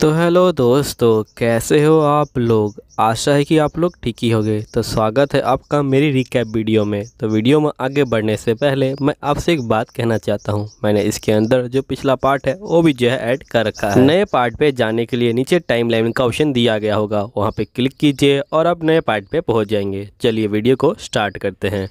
तो हेलो दोस्तों कैसे हो आप लोग आशा है कि आप लोग ठीक ही होंगे तो स्वागत है आपका मेरी रिकैप वीडियो में तो वीडियो में आगे बढ़ने से पहले मैं आपसे एक बात कहना चाहता हूँ मैंने इसके अंदर जो पिछला पार्ट है वो भी जो है ऐड कर रखा है नए पार्ट पे जाने के लिए नीचे टाइम लाइन का ऑप्शन दिया गया होगा वहाँ पर क्लिक कीजिए और आप नए पार्ट पर पहुँच जाएंगे चलिए वीडियो को स्टार्ट करते हैं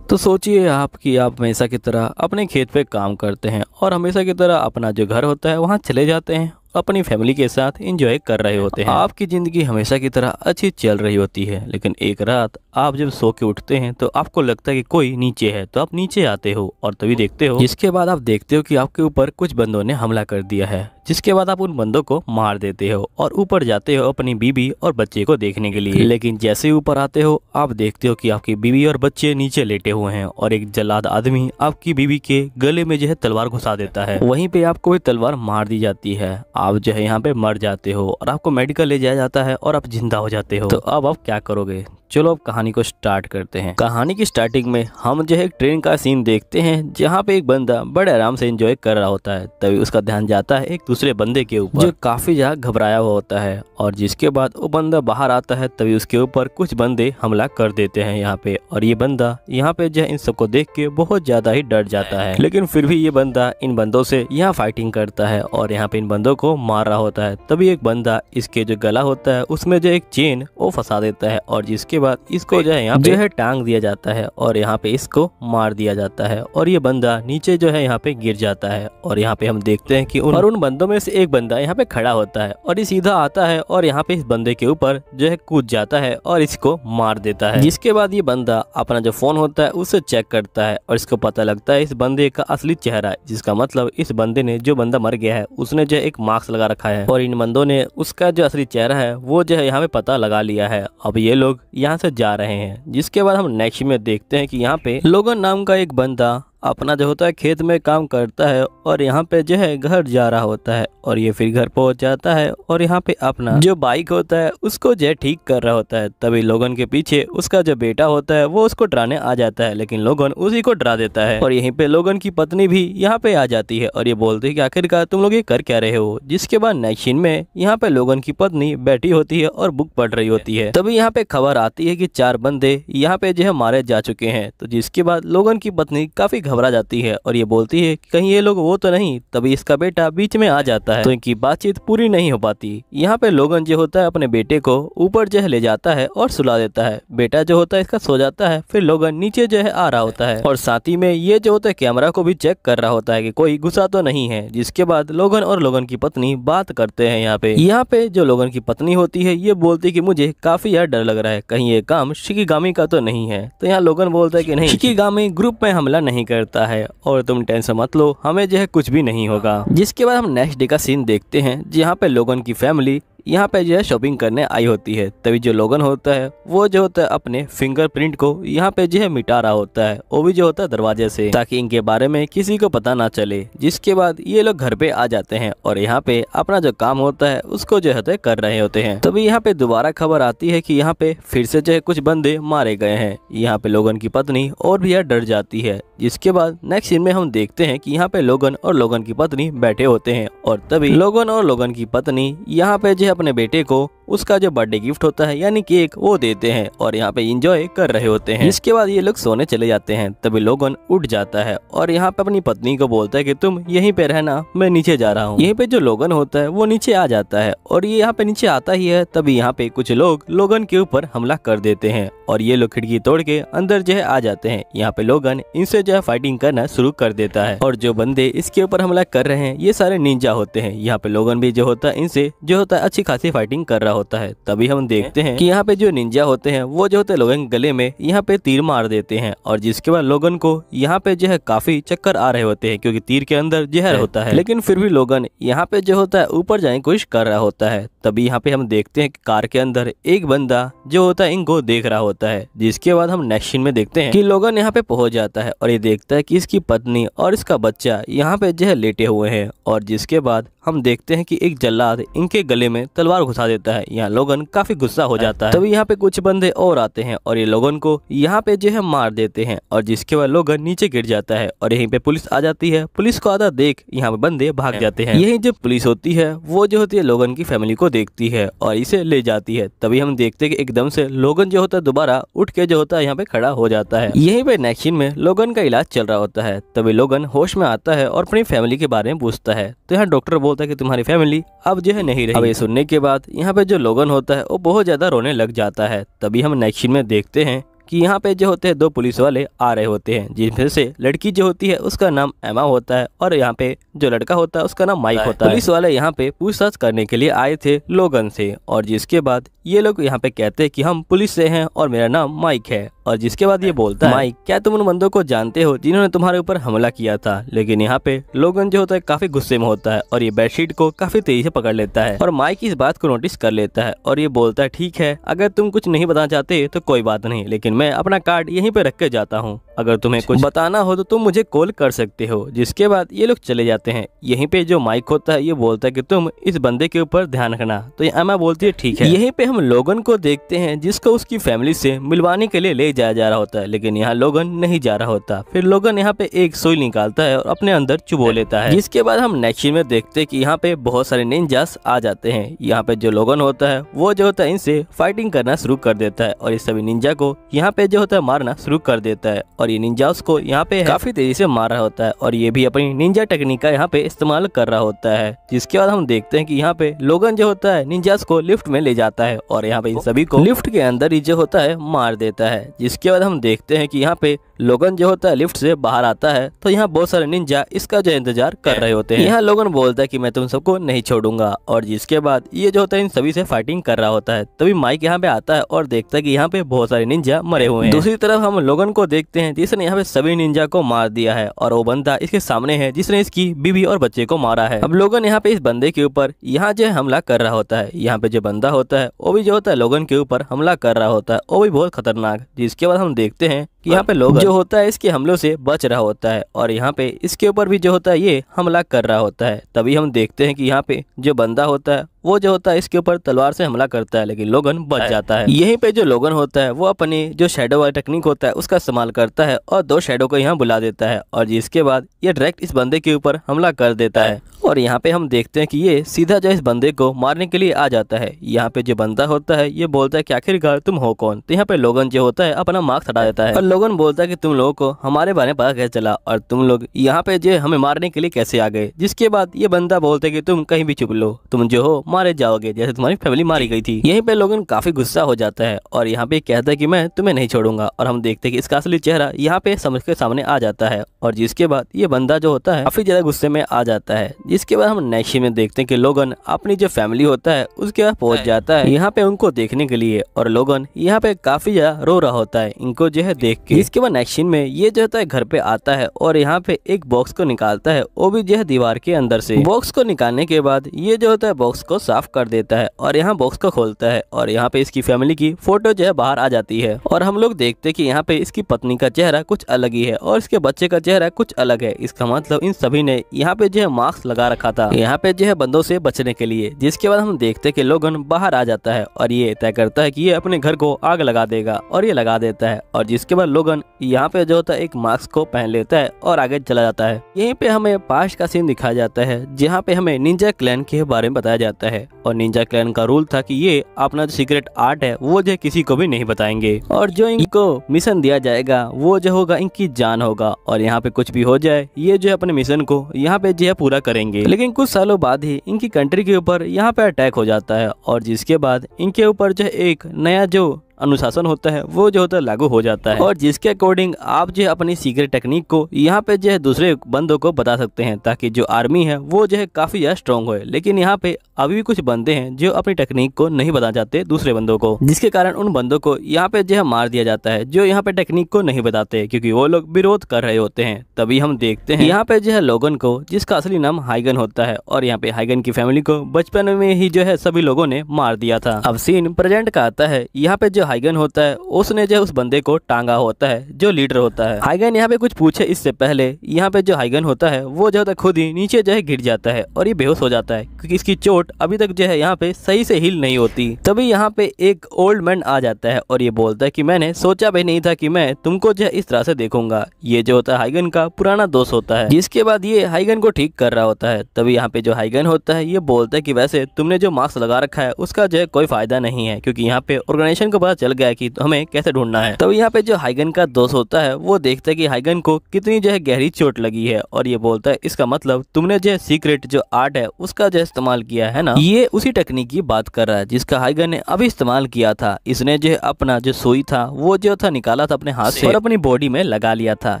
तो सोचिए आप कि आप हमेशा की तरह अपने खेत पे काम करते हैं और हमेशा की तरह अपना जो घर होता है वहाँ चले जाते हैं अपनी फैमिली के साथ इंजॉय कर रहे होते हैं आपकी ज़िंदगी हमेशा की तरह अच्छी चल रही होती है लेकिन एक रात आप जब सो के उठते हैं तो आपको लगता है कि कोई नीचे है तो आप नीचे आते हो और तभी देखते हो जिसके बाद आप देखते हो कि आपके ऊपर कुछ बंदों ने हमला कर दिया है जिसके बाद आप उन बंदों को मार देते हो और ऊपर जाते हो अपनी बीबी और बच्चे को देखने के लिए लेकिन जैसे ऊपर आते हो आप देखते हो कि आपकी बीवी और बच्चे नीचे लेटे हुए हैं और एक जलाद आदमी आपकी बीवी के गले में जो है तलवार घुसा देता है वहीं पे आपको तलवार मार दी जाती है आप आप जो है यहाँ पे मर जाते हो और आपको मेडिकल ले जाया जाता है और आप जिंदा हो जाते हो तो अब आप क्या करोगे चलो अब कहानी को स्टार्ट करते हैं कहानी की स्टार्टिंग में हम जो है एक ट्रेन का सीन देखते हैं जहाँ पे एक बंदा बड़े आराम से एंजॉय कर रहा होता है तभी उसका ध्यान जाता है एक दूसरे बंदे के ऊपर जो काफी ज्यादा घबराया हुआ होता है और जिसके बाद वो बंदा बाहर आता है तभी उसके ऊपर कुछ बंदे हमला कर देते हैं यहाँ पे और ये बंदा यहाँ पे जो है इन सबको देख के बहुत ज्यादा ही डर जाता है लेकिन फिर भी ये बंदा इन बंदों से यहाँ फाइटिंग करता है और यहाँ पे इन बंदों को मार रहा होता है तभी एक बंदा इसके जो गला होता है उसमें जो एक चेन वो फंसा देता है और जिसके उसके बाद इसको जो है यहाँ पे जो है टांग दिया जाता है और यहाँ पे इसको मार दिया जाता है और ये बंदा नीचे जो है यहाँ पे गिर जाता है और यहाँ पे हम देखते हैं कि उन और उन बंदों में से एक बंदा यहाँ पे खड़ा होता है और ये सीधा आता है और यहाँ पे इस बंदे के ऊपर जो है कूद जाता है और इसको मार देता है जिसके बाद ये बंदा अपना जो फोन होता है उसे चेक करता है और इसको पता लगता है इस बंदे का असली चेहरा जिसका मतलब इस बंदे ने जो बंदा मर गया है उसने जो एक मास्क लगा रखा है और इन बंदों ने उसका जो असली चेहरा है वो जो है यहाँ पे पता लगा लिया है अब ये लोग यहाँ से जा रहे हैं जिसके बाद हम नेक्स्ट में देखते हैं कि यहाँ पे लोगन नाम का एक बंदा अपना जो होता है खेत में काम करता है और यहाँ पे जो है घर जा रहा होता है और ये फिर घर पहुँच जाता है और यहाँ पे अपना जो बाइक होता है उसको जो ठीक कर रहा होता है तभी लोगन के पीछे उसका जो बेटा होता है वो उसको डराने आ जाता है लेकिन लोगन उसी को डरा देता है और यहीं पे लोगन की पत्नी भी यहाँ पे आ जाती है और ये बोलती है की आखिरकार तुम लोग ये कर क्या रहे हो जिसके बाद नेक्स्ट में यहाँ पे लोगन की पत्नी बैठी होती है और बुक पढ़ रही होती है तभी यहाँ पे खबर आती है की चार बंदे यहाँ पे जो है मारे जा चुके हैं तो जिसके बाद लोगन की पत्नी काफी घबरा जाती है और ये बोलती है कि कहीं ये लोग वो तो नहीं तभी इसका बेटा बीच में आ जाता है तो इनकी बातचीत पूरी नहीं हो पाती यहाँ पे लोगन जो होता है अपने बेटे को ऊपर जो है ले जाता है और सुला देता है बेटा जो होता है इसका सो जाता है फिर लोगन नीचे जो है आ रहा होता है और साथ ही में ये जो होता है कैमरा को भी चेक कर रहा होता है की कोई गुस्सा तो नहीं है जिसके बाद लोगन और लोगन की पत्नी बात करते हैं यहाँ पे यहाँ पे जो लोगन की पत्नी होती है ये बोलती की मुझे काफी यार डर लग रहा है कहीं ये काम गामी का तो नहीं है तो यहाँ लोगन बोलता है कि नहीं शिकीगामी ग्रुप में हमला नहीं कर करता है और तुम टेंशन मत लो हमें जो है कुछ भी नहीं होगा जिसके बाद हम नेक्स्ट डे का सीन देखते हैं जहाँ पे लोगन की फैमिली यहाँ पे जो है शॉपिंग करने आई होती है तभी जो लोगन होता है वो जो होता है अपने फिंगरप्रिंट को यहाँ पे जो है मिटा रहा होता है वो भी जो होता है दरवाजे से ताकि इनके बारे में किसी को पता ना चले जिसके बाद ये लोग घर पे आ जाते हैं और यहाँ पे अपना जो काम होता है उसको जो है तो कर रहे होते हैं तभी यहाँ पे दोबारा खबर आती है की यहाँ पे फिर से जो है कुछ बंदे मारे गए हैं यहाँ पे लोगन की पत्नी और भी डर जाती है जिसके बाद नेक्स्ट सीन में हम देखते हैं की यहाँ पे लोगन और लोगन की पत्नी बैठे होते हैं और तभी लोगन और लोगन की पत्नी यहाँ पे जो यह अपने बेटे को उसका जो बर्थडे गिफ्ट होता है यानी केक वो देते हैं और यहाँ पे इंजॉय कर रहे होते हैं इसके बाद ये लोग सोने चले जाते हैं तभी लोगन उठ जाता है और यहाँ पे अपनी पत्नी को बोलता है कि तुम यहीं पे रहना मैं नीचे जा रहा हूँ यहीं पे जो लोगन होता है वो नीचे आ जाता है और ये यहाँ पे नीचे आता ही है तभी यहाँ पे कुछ लोग लोगन के ऊपर हमला कर देते हैं और ये लोग खिड़की तोड़ के अंदर जो है आ जाते हैं यहाँ पे लोगन इनसे जो है फाइटिंग करना शुरू कर देता है और जो बंदे इसके ऊपर हमला कर रहे हैं ये सारे निंजा होते हैं यहाँ पे लोगन भी जो होता है इनसे जो होता है अच्छा अच्छी खासी फाइटिंग कर रहा होता है तभी हम देखते हैं कि यहाँ पे जो निंजा होते हैं वो जो होते हैं लोगन गले में यहाँ पे तीर मार देते हैं और जिसके बाद लोगन को यहाँ पे जो है काफी चक्कर आ रहे होते हैं क्योंकि तीर के अंदर जहर होता है लेकिन फिर भी लोगन यहाँ पे जो होता है ऊपर जाने की कोशिश कर रहा होता है तभी यहाँ पे हम देखते हैं कि कार के अंदर एक बंदा जो होता है इनको देख रहा होता है जिसके बाद हम नेक्स्ट में देखते हैं कि लोगन यहाँ पे पहुंच जाता है और ये देखता है कि इसकी पत्नी और इसका बच्चा यहाँ पे जो है लेटे हुए हैं और जिसके बाद हम देखते हैं कि एक जल्लाद इनके गले में तलवार घुसा देता है यहाँ लोगन काफी गुस्सा हो जाता है तभी यहाँ पे कुछ बंदे और आते हैं और ये लोगन को यहाँ पे जो है मार देते हैं और जिसके बाद लोगन नीचे गिर जाता है और यहीं पे पुलिस आ जाती है पुलिस को आधा देख यहाँ पे बंदे भाग हाँ। जाते हैं यही जो पुलिस होती है वो जो होती है लोगन की फैमिली को देखती है और इसे ले जाती है तभी हम देखते है एकदम से लोगन जो होता है दोबारा उठ के जो होता है यहाँ पे खड़ा हो जाता है यही पे नेक्सिन में लोगन का इलाज चल रहा होता है तभी लोगन होश में आता है और अपनी फैमिली के बारे में पूछता है तो यहाँ डॉक्टर बोलता है की तुम्हारी फैमिली अब जो है नहीं रही अब ये सुनने करने के बाद यहाँ पे जो लोगन होता है वो बहुत ज़्यादा रोने लग जाता है तभी हम नेक्स्ट में देखते हैं कि यहाँ पे जो होते हैं दो पुलिस वाले आ रहे होते हैं जिनमें से लड़की जो होती है उसका नाम एमा होता है और यहाँ पे जो लड़का होता है उसका नाम माइक होता है पुलिस वाले यहाँ पे पूछताछ करने के लिए आए थे लोगन से और जिसके बाद ये लोग यहाँ पे कहते हैं कि हम पुलिस से हैं और मेरा नाम माइक है और जिसके बाद ये बोलता है माइक क्या तुम उन बंदों को जानते हो जिन्होंने तुम्हारे ऊपर हमला किया था लेकिन यहाँ पे लोगन जो होता है काफी गुस्से में होता है और ये बेडशीट को काफी तेजी से पकड़ लेता है और माइक इस बात को नोटिस कर लेता है और ये बोलता है ठीक है अगर तुम कुछ नहीं बताना चाहते तो कोई बात नहीं लेकिन मैं अपना कार्ड यहीं पर रख के जाता हूँ अगर तुम्हें कुछ बताना हो तो तुम मुझे कॉल कर सकते हो जिसके बाद ये लोग चले जाते हैं यहीं पे जो माइक होता है ये बोलता है कि तुम इस बंदे के ऊपर ध्यान रखना तो ये अमा बोलती है ठीक है यहीं पे हम लोगन को देखते हैं जिसको उसकी फैमिली से मिलवाने के लिए ले जाया जा रहा होता है लेकिन यहाँ लोगन नहीं जा रहा होता फिर लोगन यहाँ पे एक सुई निकालता है और अपने अंदर चुबो लेता है जिसके बाद हम नेक्स्ट में देखते है की यहाँ पे बहुत सारे निंजास आ जाते हैं यहाँ पे जो लोगन होता है वो जो होता है इनसे फाइटिंग करना शुरू कर देता है और इस सभी निंजा को यहाँ यहाँ पे जो होता है मारना शुरू कर देता है और ये निंजा उसको यहाँ पे काफी तेजी से मार रहा होता है और ये भी अपनी निंजा टेक्निक का यहाँ पे इस्तेमाल कर रहा होता है जिसके बाद हम देखते हैं कि यहाँ पे लोगन जो होता है निंजास को लिफ्ट में ले जाता है और यहाँ पे इन सभी को लिफ्ट के अंदर ही जो होता है मार देता है जिसके बाद हम देखते हैं की यहाँ पे लोगन जो होता है लिफ्ट से बाहर आता है तो यहाँ बहुत सारे निंजा इसका जो इंतजार कर रहे होते हैं यहाँ लोगन बोलता है कि मैं तुम सबको नहीं छोड़ूंगा और जिसके बाद ये जो होता है इन सभी से फाइटिंग कर रहा होता है तभी माइक यहाँ पे आता है और देखता है कि यहाँ पे बहुत सारे निंजा मरे हुए हैं दूसरी तरफ हम लोगन को देखते हैं जिसने यहाँ पे सभी निंजा को मार दिया है और वो बंदा इसके सामने है जिसने इसकी बीवी और बच्चे को मारा है अब लोगन यहाँ पे इस बंदे के ऊपर यहाँ जो हमला कर रहा होता है यहाँ पे जो बंदा होता है वो भी जो होता है लोगन के ऊपर हमला कर रहा होता है वो भी बहुत खतरनाक जिसके बाद हम देखते हैं कि यहाँ पे लोग जो होता है इसके हमलों से बच रहा होता है और यहाँ पे इसके ऊपर भी जो होता है ये हमला कर रहा होता है तभी हम देखते हैं कि यहाँ पे जो बंदा होता है वो जो होता है इसके ऊपर तलवार से हमला करता है लेकिन लोगन बच जाता है यहीं पे जो लोगन होता है वो अपनी जो शेडो वाली टेक्निक होता है उसका इस्तेमाल करता है और दो शेडो को यहाँ बुला देता है और जिसके बाद ये डायरेक्ट इस बंदे के ऊपर हमला कर देता है और यहाँ पे हम देखते हैं कि ये सीधा जो इस बंदे को मारने के लिए आ जाता है यहाँ पे जो बंदा होता है ये बोलता है कि आखिरकार तुम हो कौन तो यहाँ पे लोगन जो होता है अपना मार्क्स हटा देता है लोगन बोलता कि तुम लोगों को हमारे बारे में पता कैसे चला और तुम लोग यहाँ पे जो हमें मारने के लिए कैसे आ गए जिसके बाद ये बंदा बोलते कि तुम कहीं भी चुप लो तुम जो हो मारे जाओगे जैसे तुम्हारी फैमिली मारी गई थी यहीं पे लोगन काफी गुस्सा हो जाता है और यहाँ पे कहता है कि मैं तुम्हें नहीं छोड़ूंगा और हम देखते की इसका असली चेहरा यहाँ पे समझ के सामने आ जाता है और जिसके बाद ये बंदा जो होता है काफी ज्यादा गुस्से में आ जाता है जिसके बाद हम नेक्स्ट में देखते हैं कि लोगन अपनी जो फैमिली होता है उसके बाद पहुंच जाता है यहाँ पे उनको देखने के लिए और लोगन यहाँ पे काफी ज्यादा रो रहा होता है इनको जो है देख देख के इसके बाद नेक्स्ट सीन में ये जो होता है तो घर पे आता है और यहाँ पे एक बॉक्स को निकालता है वो भी जो है दीवार के अंदर से बॉक्स को निकालने के बाद ये जो होता है बॉक्स को साफ कर देता है और यहाँ बॉक्स को खोलता है और यहाँ पे इसकी फैमिली की फोटो जो है बाहर आ जाती है और हम लोग देखते की यहाँ पे इसकी पत्नी का चेहरा कुछ अलग ही है और इसके बच्चे का चेहरा कुछ अलग है इसका मतलब इन सभी ने यहाँ पे जो है मास्क लगा रखा था यहाँ पे जो है बंदों से बचने के लिए जिसके बाद हम देखते कि लोगन बाहर आ जाता है और ये तय करता है कि ये अपने घर को आग लगा देगा और ये लगा देता है और जिसके बाद लोगन यहाँ पे जो होता है एक मास्क को पहन लेता है और आगे चला जाता है यहीं पे हमें पास्ट का सीन दिखाया जाता है जहाँ पे हमें निंजा क्लैन के बारे में बताया जाता है और निंजा क्लैन का रूल था कि ये अपना जो सीक्रेट आर्ट है वो जो किसी को भी नहीं बताएंगे और जो इनको मिशन दिया जाएगा वो जो होगा इनकी जान होगा और यहाँ पे कुछ भी हो जाए ये जो है अपने मिशन को यहाँ पे जो है पूरा करेंगे लेकिन कुछ सालों बाद ही इनकी कंट्री के ऊपर यहाँ पे अटैक हो जाता है और जिसके बाद इनके ऊपर जो है एक नया जो अनुशासन होता है वो जो होता है लागू हो जाता है और जिसके अकॉर्डिंग आप जो है अपनी सीक्रेट टेक्निक को यहाँ पे जो है दूसरे बंदों को बता सकते हैं ताकि जो आर्मी है वो जो है काफ़ी ज़्यादा स्ट्रॉन्ग हो लेकिन यहाँ पे अभी भी कुछ बंदे हैं जो अपनी टेक्निक को नहीं बता जाते दूसरे बंदों को जिसके कारण उन बंदों को यहाँ पे जो है मार दिया जाता है जो यहाँ पे टेक्निक को नहीं बताते क्योंकि वो लोग विरोध कर रहे होते हैं तभी हम देखते हैं यहाँ पे जो है लोगन को जिसका असली नाम हाइगन होता है और यहाँ पे हाइगन की फैमिली को बचपन में ही जो है सभी लोगों ने मार दिया था अब सीन प्रेजेंट का आता है यहाँ पे जो हाइगन होता है उसने जो उस बंदे को टांगा होता है जो लीडर होता है हाइगन यहाँ पे कुछ पूछे इससे पहले यहाँ पे जो हाइगन होता है वो जो है खुद ही नीचे जो है गिर जाता है और ये बेहोश हो जाता है क्योंकि इसकी चोट अभी तक जो है यहाँ पे सही से हिल नहीं होती तभी यहाँ पे एक ओल्ड मैन आ जाता है और ये बोलता है की मैंने सोचा भी नहीं था की मैं तुमको जो है इस तरह से देखूंगा ये जो होता है हाइगन का पुराना दोस्त होता है जिसके बाद ये हाइगन को ठीक कर रहा होता है तभी यहाँ पे जो हाइगन होता है ये बोलता है की वैसे तुमने जो मास्क लगा रखा है उसका जो है कोई फायदा नहीं है क्योंकि यहाँ पे ऑर्गेनाइजेशन को पता चल गया कि हमें कैसे ढूंढना है तब यहाँ पे जो हाइगन का दोस्त होता है वो देखता है कि हाइगन को कितनी जो है गहरी चोट लगी है और ये बोलता है इसका मतलब तुमने जो है सीक्रेट जो आर्ट है उसका जो इस्तेमाल किया है ना ये उसी टेक्निक की बात कर रहा है जिसका हाइगन ने अभी इस्तेमाल किया था इसने जो अपना जो सुई था वो जो था निकाला था अपने हाथ से और अपनी बॉडी में लगा लिया था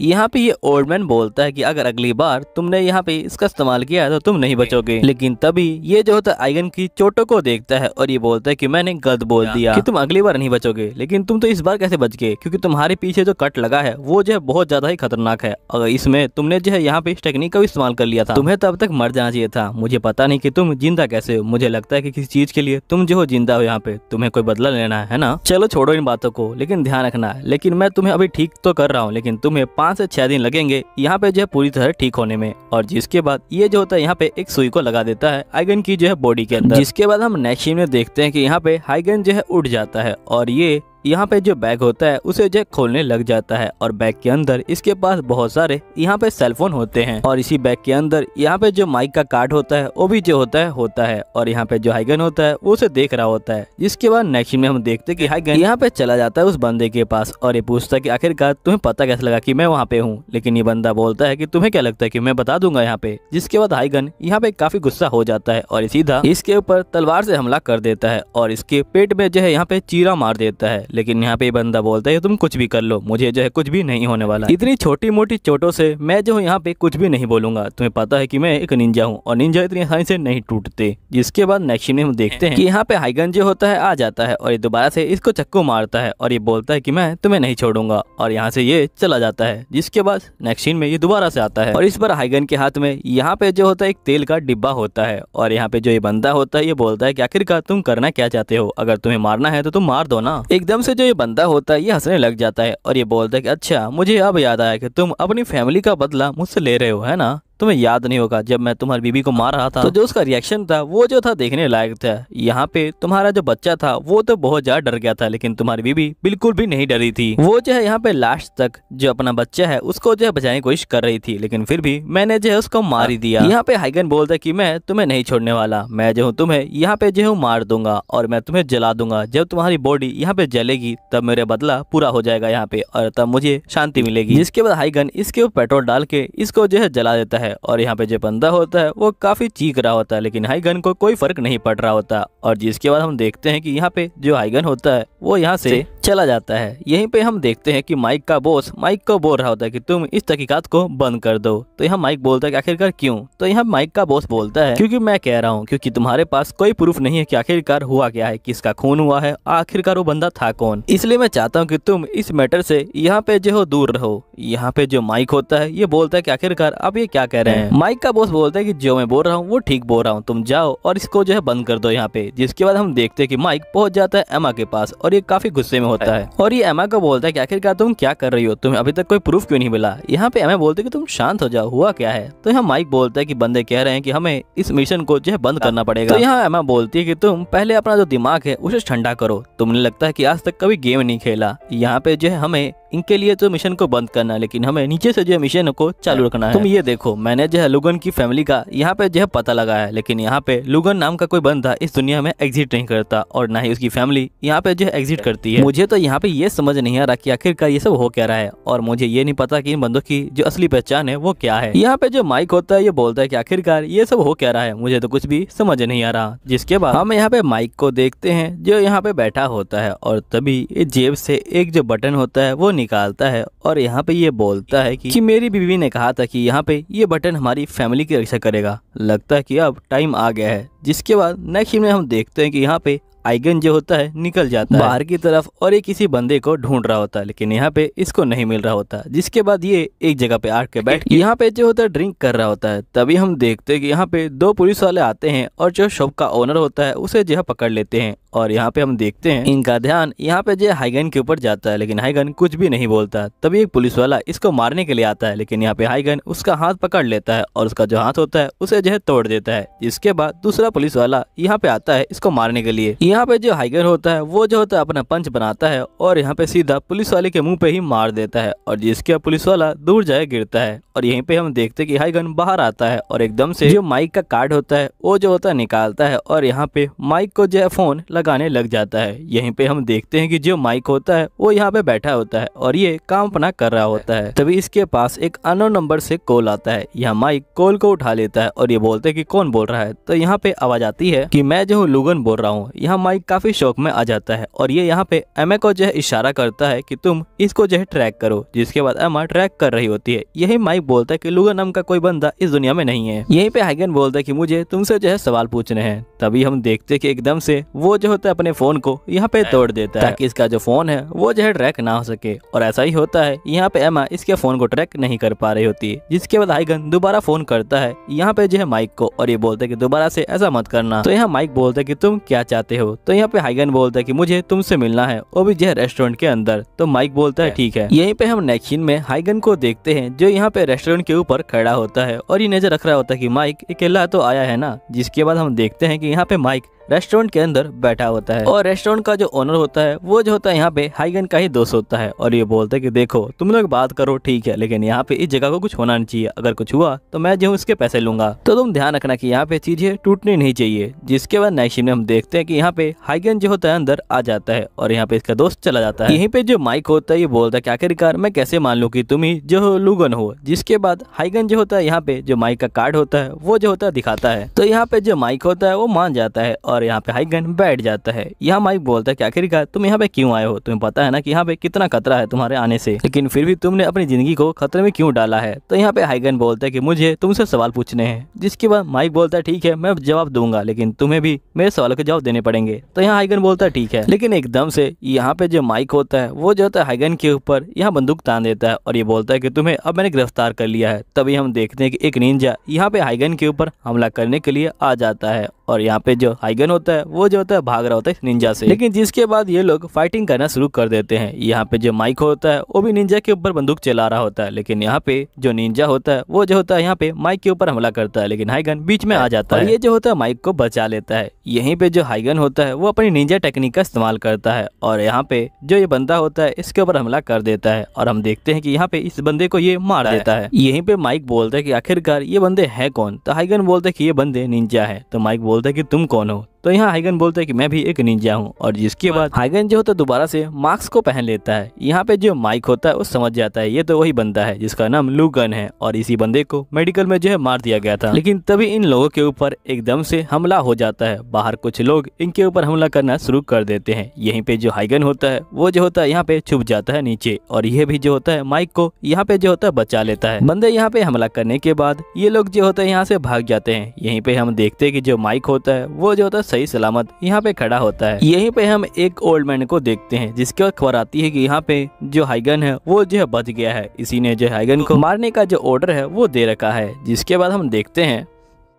यहाँ पे ये ओल्ड मैन बोलता है की अगर अगली बार तुमने यहाँ पे इसका इस्तेमाल किया तो तुम नहीं बचोगे लेकिन तभी ये जो होता है आइगन की चोटों को देखता है और ये बोलता है की मैंने गलत बोल दिया की तुम अगली बार नहीं बचोगे लेकिन तुम तो इस बार कैसे बच गए क्योंकि तुम्हारे पीछे जो कट लगा है वो जो है बहुत ज़्यादा ही खतरनाक है और इसमें तुमने जो है यहाँ पे इस टेक्निक का इस्तेमाल कर लिया था तुम्हें तब तक मर जाना चाहिए था मुझे पता नहीं की तुम जिंदा कैसे हो मुझे लगता है की किसी चीज के लिए तुम जो हो जिंदा हो यहाँ पे तुम्हें कोई बदला लेना है ना चलो छोड़ो इन बातों को लेकिन ध्यान रखना है लेकिन मैं तुम्हें अभी ठीक तो कर रहा हूँ लेकिन तुम्हें पाँच से छह दिन लगेंगे यहाँ पे जो है पूरी तरह ठीक होने में और जिसके बाद ये जो होता है यहाँ पे एक सुई को लगा देता है आइगन की जो है बॉडी के अंदर जिसके बाद हम नेक्स्ट में देखते हैं कि यहाँ पे हाइगन जो है उठ जाता है और और ये यहाँ पे जो बैग होता है उसे जैक खोलने लग जाता है और बैग के अंदर इसके पास बहुत सारे यहाँ पे सेलफोन होते हैं और इसी बैग के अंदर यहाँ पे जो माइक का कार्ड होता है वो भी जो होता है होता है और यहाँ पे जो हाइगन होता है वो उसे देख रहा होता है जिसके बाद नेक्स्ट में हम देखते कि हाइगन यहाँ पे चला जाता है उस बंदे के पास और ये पूछता है कि आखिरकार तुम्हें पता कैसे लगा कि मैं वहाँ पे हूँ लेकिन ये बंदा बोलता है की तुम्हें क्या लगता है की मैं बता दूंगा यहाँ पे जिसके बाद हाइगन यहाँ पे काफी गुस्सा हो जाता है और सीधा इसके ऊपर तलवार से हमला कर देता है और इसके पेट में जो है यहाँ पे चीरा मार देता है लेकिन यहाँ पे बंदा बोलता है तुम कुछ भी कर लो मुझे जो है कुछ भी नहीं होने वाला इतनी छोटी मोटी चोटों से मैं जो यहाँ पे कुछ भी नहीं बोलूंगा तुम्हें पता है की मैं एक निंजा हूँ और निंजा इतनी आसानी से नहीं टूटते जिसके बाद नेक्स्ट में हम देखते हैं की यहाँ पे हाईगन जो होता है आ जाता है और ये दोबारा से इसको चक्कू मारता है और ये बोलता है की मैं तुम्हें नहीं छोड़ूंगा और यहाँ से ये चला जाता है जिसके बाद नेक्स्ट में ये दोबारा से आता है और इस बार हाईगन के हाथ में यहाँ पे जो होता है एक तेल का डिब्बा होता है और यहाँ पे जो ये बंदा होता है ये बोलता है कि आखिरकार तुम करना क्या चाहते हो अगर तुम्हें मारना है तो तुम मार दो ना एकदम एकदम से जो ये बंदा होता है ये हंसने लग जाता है और ये बोलता है कि अच्छा मुझे अब याद आया कि तुम अपनी फैमिली का बदला मुझसे ले रहे हो है ना तुम्हें याद नहीं होगा जब मैं तुम्हारी बीबी को मार रहा था तो जो उसका रिएक्शन था वो जो था देखने लायक था यहाँ पे तुम्हारा जो बच्चा था वो तो बहुत ज्यादा डर गया था लेकिन तुम्हारी बीबी बिल्कुल भी नहीं डरी थी वो जो है यहाँ पे लास्ट तक जो अपना बच्चा है उसको जो है बचाने की कोशिश कर रही थी लेकिन फिर भी मैंने जो है उसको मार ही दिया यहाँ पे हाइगन बोलता है की मैं तुम्हें नहीं छोड़ने वाला मैं जो हूँ तुम्हें यहाँ पे जो हूँ मार दूंगा और मैं तुम्हें जला दूंगा जब तुम्हारी बॉडी यहाँ पे जलेगी तब मेरा बदला पूरा हो जाएगा यहाँ पे और तब मुझे शांति मिलेगी जिसके बाद हाइगन इसके ऊपर पेट्रोल डाल के इसको जो है जला देता है है और यहाँ पे जो बंदा होता है वो काफ़ी चीख रहा होता है लेकिन हाईगन को कोई फर्क नहीं पड़ रहा होता और जिसके बाद हम देखते हैं कि यहाँ पे जो हाईगन होता है वो यहाँ से चला जाता है यहीं पे हम देखते हैं कि माइक का बोस माइक को बोल रहा होता है कि तुम इस तहकीकात को बंद कर दो तो यहाँ माइक बोलता है कि आखिरकार क्यों तो यहाँ माइक का बोस बोलता है क्योंकि मैं कह रहा हूँ क्योंकि तुम्हारे पास कोई प्रूफ नहीं है कि आखिरकार हुआ क्या है किसका खून हुआ है आखिरकार वो बंदा था कौन इसलिए मैं चाहता हूँ की तुम इस मैटर से यहाँ पे जो दूर रहो यहाँ पे जो माइक होता है ये बोलता है की आखिरकार आप ये क्या कह रहे हैं माइक का बोस बोलता है की जो मैं बोल रहा हूँ वो ठीक बोल रहा हूँ तुम जाओ और इसको जो है बंद कर दो यहाँ पे जिसके बाद हम देखते हैं कि माइक पहुंच जाता है एमा के पास और ये काफी गुस्से में होता है और ये एमा को बोलता है की आखिरकार तुम क्या कर रही हो तुम्हें अभी तक कोई प्रूफ क्यों नहीं मिला यहाँ पे एमा बोलते की तुम शांत हो जाओ हुआ क्या है तो यहाँ माइक बोलता है की बंदे कह रहे हैं की हमें इस मिशन को जो है बंद करना पड़ेगा तो यहाँ एमा बोलती है की तुम पहले अपना जो दिमाग है उसे ठंडा करो तुमने लगता है की आज तक कभी गेम नहीं खेला यहाँ पे जो है हमें इनके लिए तो मिशन को बंद करना है लेकिन हमें नीचे से जो है मिशन को चालू रखना है तुम ये देखो मैंने जो है लुगन की फैमिली का यहाँ पे जो है पता लगाया है लेकिन यहाँ पे लुगन नाम का कोई बंदा इस दुनिया में एग्जिट नहीं करता और ना ही उसकी फैमिली यहाँ पे जो है एग्जिट करती है मुझे तो यहाँ पे ये समझ नहीं आ रहा की आखिरकार ये सब हो क्या रहा है और मुझे ये नहीं पता की इन बंदों की जो असली पहचान है वो क्या है यहाँ पे जो माइक होता है ये बोलता है की आखिरकार ये सब हो क्या रहा है मुझे तो कुछ भी समझ नहीं आ रहा जिसके बाद हम यहाँ पे माइक को देखते हैं जो यहाँ पे बैठा होता है और तभी जेब से एक जो बटन होता है वो निकल निकालता है और यहाँ पे ये बोलता है कि, कि मेरी बीवी ने कहा था कि यहाँ पे ये बटन हमारी फैमिली की रक्षा करेगा लगता है कि अब टाइम आ गया है जिसके बाद नेक्स्ट में हम देखते हैं कि यहाँ पे आइगन जो होता है निकल जाता है बाहर की तरफ और ये किसी बंदे को ढूंढ रहा होता है लेकिन यहाँ पे इसको नहीं मिल रहा होता जिसके बाद ये एक जगह पे आके बैठ यहाँ पे जो होता है ड्रिंक कर रहा होता है तभी हम देखते हैं कि यहाँ पे दो पुलिस वाले आते हैं और जो शॉप का ओनर होता है उसे जो पकड़ लेते हैं और यहाँ पे हम देखते हैं इनका ध्यान यहाँ पे जो हाईगन के ऊपर जाता है लेकिन हाईगन कुछ भी नहीं बोलता तभी एक पुलिस वाला इसको मारने के लिए आता है लेकिन यहाँ पे हाईगन उसका हाथ पकड़ लेता है और उसका जो हाथ होता है उसे जो है तोड़ देता है इसके बाद दूसरा पुलिस वाला यहाँ पे आता है इसको मारने के लिए यहाँ पे जो हाइगर होता है वो जो होता है अपना पंच बनाता है और यहाँ पे सीधा पुलिस वाले के मुंह पे ही मार देता है और जिसके पुलिस वाला दूर जाए गिरता है और यहीं पे हम देखते हैं कि हाइगन बाहर आता है और एकदम से जो माइक का कार्ड होता है वो जो होता है निकालता है और यहाँ पे माइक को जो है फोन लगाने लग जाता है यहीं पे हम देखते हैं कि जो माइक होता है वो यहाँ पे बैठा होता है और ये काम अपना कर रहा होता है तभी इसके पास एक अनो नंबर से कॉल आता है यहाँ माइक कॉल को उठा लेता है और ये बोलते है की कौन बोल रहा है तो यहाँ पे आवाज आती है की मैं जो हूँ लुगन बोल रहा हूँ यहाँ माइक काफ़ी शौक में आ जाता है और ये यहाँ पे एमा को जो है इशारा करता है कि तुम इसको जो है ट्रैक करो जिसके बाद एमा ट्रैक कर रही होती है यही माइक बोलता है कि लुगा नाम का कोई बंदा इस दुनिया में नहीं है यही पे हाइगन बोलता है की मुझे तुमसे जो है सवाल पूछने हैं तभी हम देखते की एकदम से वो जो होता है अपने फोन को यहाँ पे तोड़ देता है ताकि इसका जो फोन है वो जो है ट्रैक ना हो सके और ऐसा ही होता है यहाँ पे एमा इसके फोन को ट्रैक नहीं कर पा रही होती जिसके बाद हाइगन दोबारा फोन करता है यहाँ पे जो है माइक को और ये बोलते है की दोबारा से ऐसा मत करना तो यहाँ माइक बोलते है की तुम क्या चाहते हो तो यहाँ पे हाइगन बोलता है की मुझे तुमसे मिलना है वो भी जय रेस्टोरेंट के अंदर तो माइक बोलता है ठीक है यहीं पे हम नेक्सिन में हाइगन को देखते हैं जो यहाँ पे रेस्टोरेंट के ऊपर खड़ा होता है और ये नजर रख रहा होता है की माइक अकेला तो आया है ना जिसके बाद हम देखते हैं की यहाँ पे माइक रेस्टोरेंट के अंदर बैठा होता है और रेस्टोरेंट का जो ओनर होता है वो जो होता है यहाँ पे हाइगन का ही दोस्त होता है और ये बोलता है कि देखो तुम लोग बात करो ठीक है लेकिन यहाँ पे इस जगह को कुछ होना नहीं चाहिए अगर कुछ हुआ तो मैं जो इसके पैसे लूंगा तो तुम ध्यान रखना की यहाँ पे चीजें टूटनी नहीं चाहिए जिसके बाद नेक्स्ट में हम देखते हैं की यहाँ पे हाइगन जो होता है अंदर आ जाता है और यहाँ पे इसका दोस्त चला जाता है यहीं पे जो माइक होता है ये बोलता है आखिरकार मैं कैसे मान लू की तुम ही जो लुगन हो जिसके बाद हाइगन जो होता है यहाँ पे जो माइक का कार्ड होता है वो जो होता है दिखाता है तो यहाँ पे जो माइक होता है वो मान जाता है और और यहाँ पे हाइक गन बैठ जाता है यहाँ माइक बोलता है कि आखिरकार तुम यहाँ पे क्यों आए हो तुम्हें पता है ना कि यहाँ पे कितना खतरा है तुम्हारे आने से लेकिन फिर भी तुमने अपनी जिंदगी को खतरे में क्यों डाला है तो यहाँ पे हाइगन बोलता है की मुझे तुमसे सवाल पूछने हैं जिसके बाद माइक बोलता है ठीक है मैं जवाब दूंगा लेकिन तुम्हें भी मेरे सवालों के जवाब देने पड़ेंगे तो यहाँ हाइगन बोलता है ठीक है लेकिन एकदम से यहाँ पे जो माइक होता है वो जो होता है हाइगन के ऊपर यहाँ बंदूक तान देता है और ये बोलता है की तुम्हें अब मैंने गिरफ्तार कर लिया है तभी हम देखते हैं कि एक निंजा यहाँ पे हाइगन के ऊपर हमला करने के लिए आ जाता है और यहाँ पे जो हाइगन होता है वो जो होता है भाग रहा होता है निंजा से लेकिन जिसके बाद ये लोग फाइटिंग करना शुरू कर देते हैं यहाँ पे जो माइक होता है वो भी निंजा के ऊपर बंदूक चला रहा होता है लेकिन यहाँ पे जो निंजा होता है वो जो होता है यहाँ पे माइक के ऊपर हमला करता है लेकिन हाइगन बीच में आ जाता है ये जो होता है माइक को बचा लेता है यही पे जो हाइगन होता है वो अपनी निंजा टेक्निक का इस्तेमाल करता है और यहाँ पे जो ये बंदा होता है इसके ऊपर हमला कर देता है और हम देखते हैं की यहाँ पे इस बंदे को ये मार देता है यही पे माइक बोलता है की आखिरकार ये बंदे है कौन तो हाइगन बोलते है की ये बंदे निंजा है तो माइक बोल बोलता है कि तुम कौन हो तो यहाँ हाइगन बोलता है कि मैं भी एक निंजा हूँ और जिसके बाद हाइगन जो होता है दोबारा से मास्क को पहन लेता है यहाँ पे जो माइक होता है वो समझ जाता है ये तो वही बंदा है जिसका नाम लूगन है और इसी बंदे को मेडिकल में जो है मार दिया गया था लेकिन तभी इन लोगों के ऊपर एकदम से हमला हो जाता है बाहर कुछ लोग इनके ऊपर हमला करना शुरू कर देते हैं यही पे जो हाइगन होता है वो जो होता है यहाँ पे छुप जाता है नीचे और यह भी जो होता है माइक को यहाँ पे जो होता है बचा लेता है बंदे यहाँ पे हमला करने के बाद ये लोग जो होता है यहाँ से भाग जाते हैं यही पे हम देखते है की जो माइक होता है वो जो होता है सही सलामत यहाँ पे खड़ा होता है यहीं पे हम एक ओल्ड मैन को देखते हैं जिसके खबर आती है कि यहाँ पे जो हाइगन है वो जो है बच गया है इसी ने जो हाइगन को मारने का जो ऑर्डर है वो दे रखा है जिसके बाद हम देखते हैं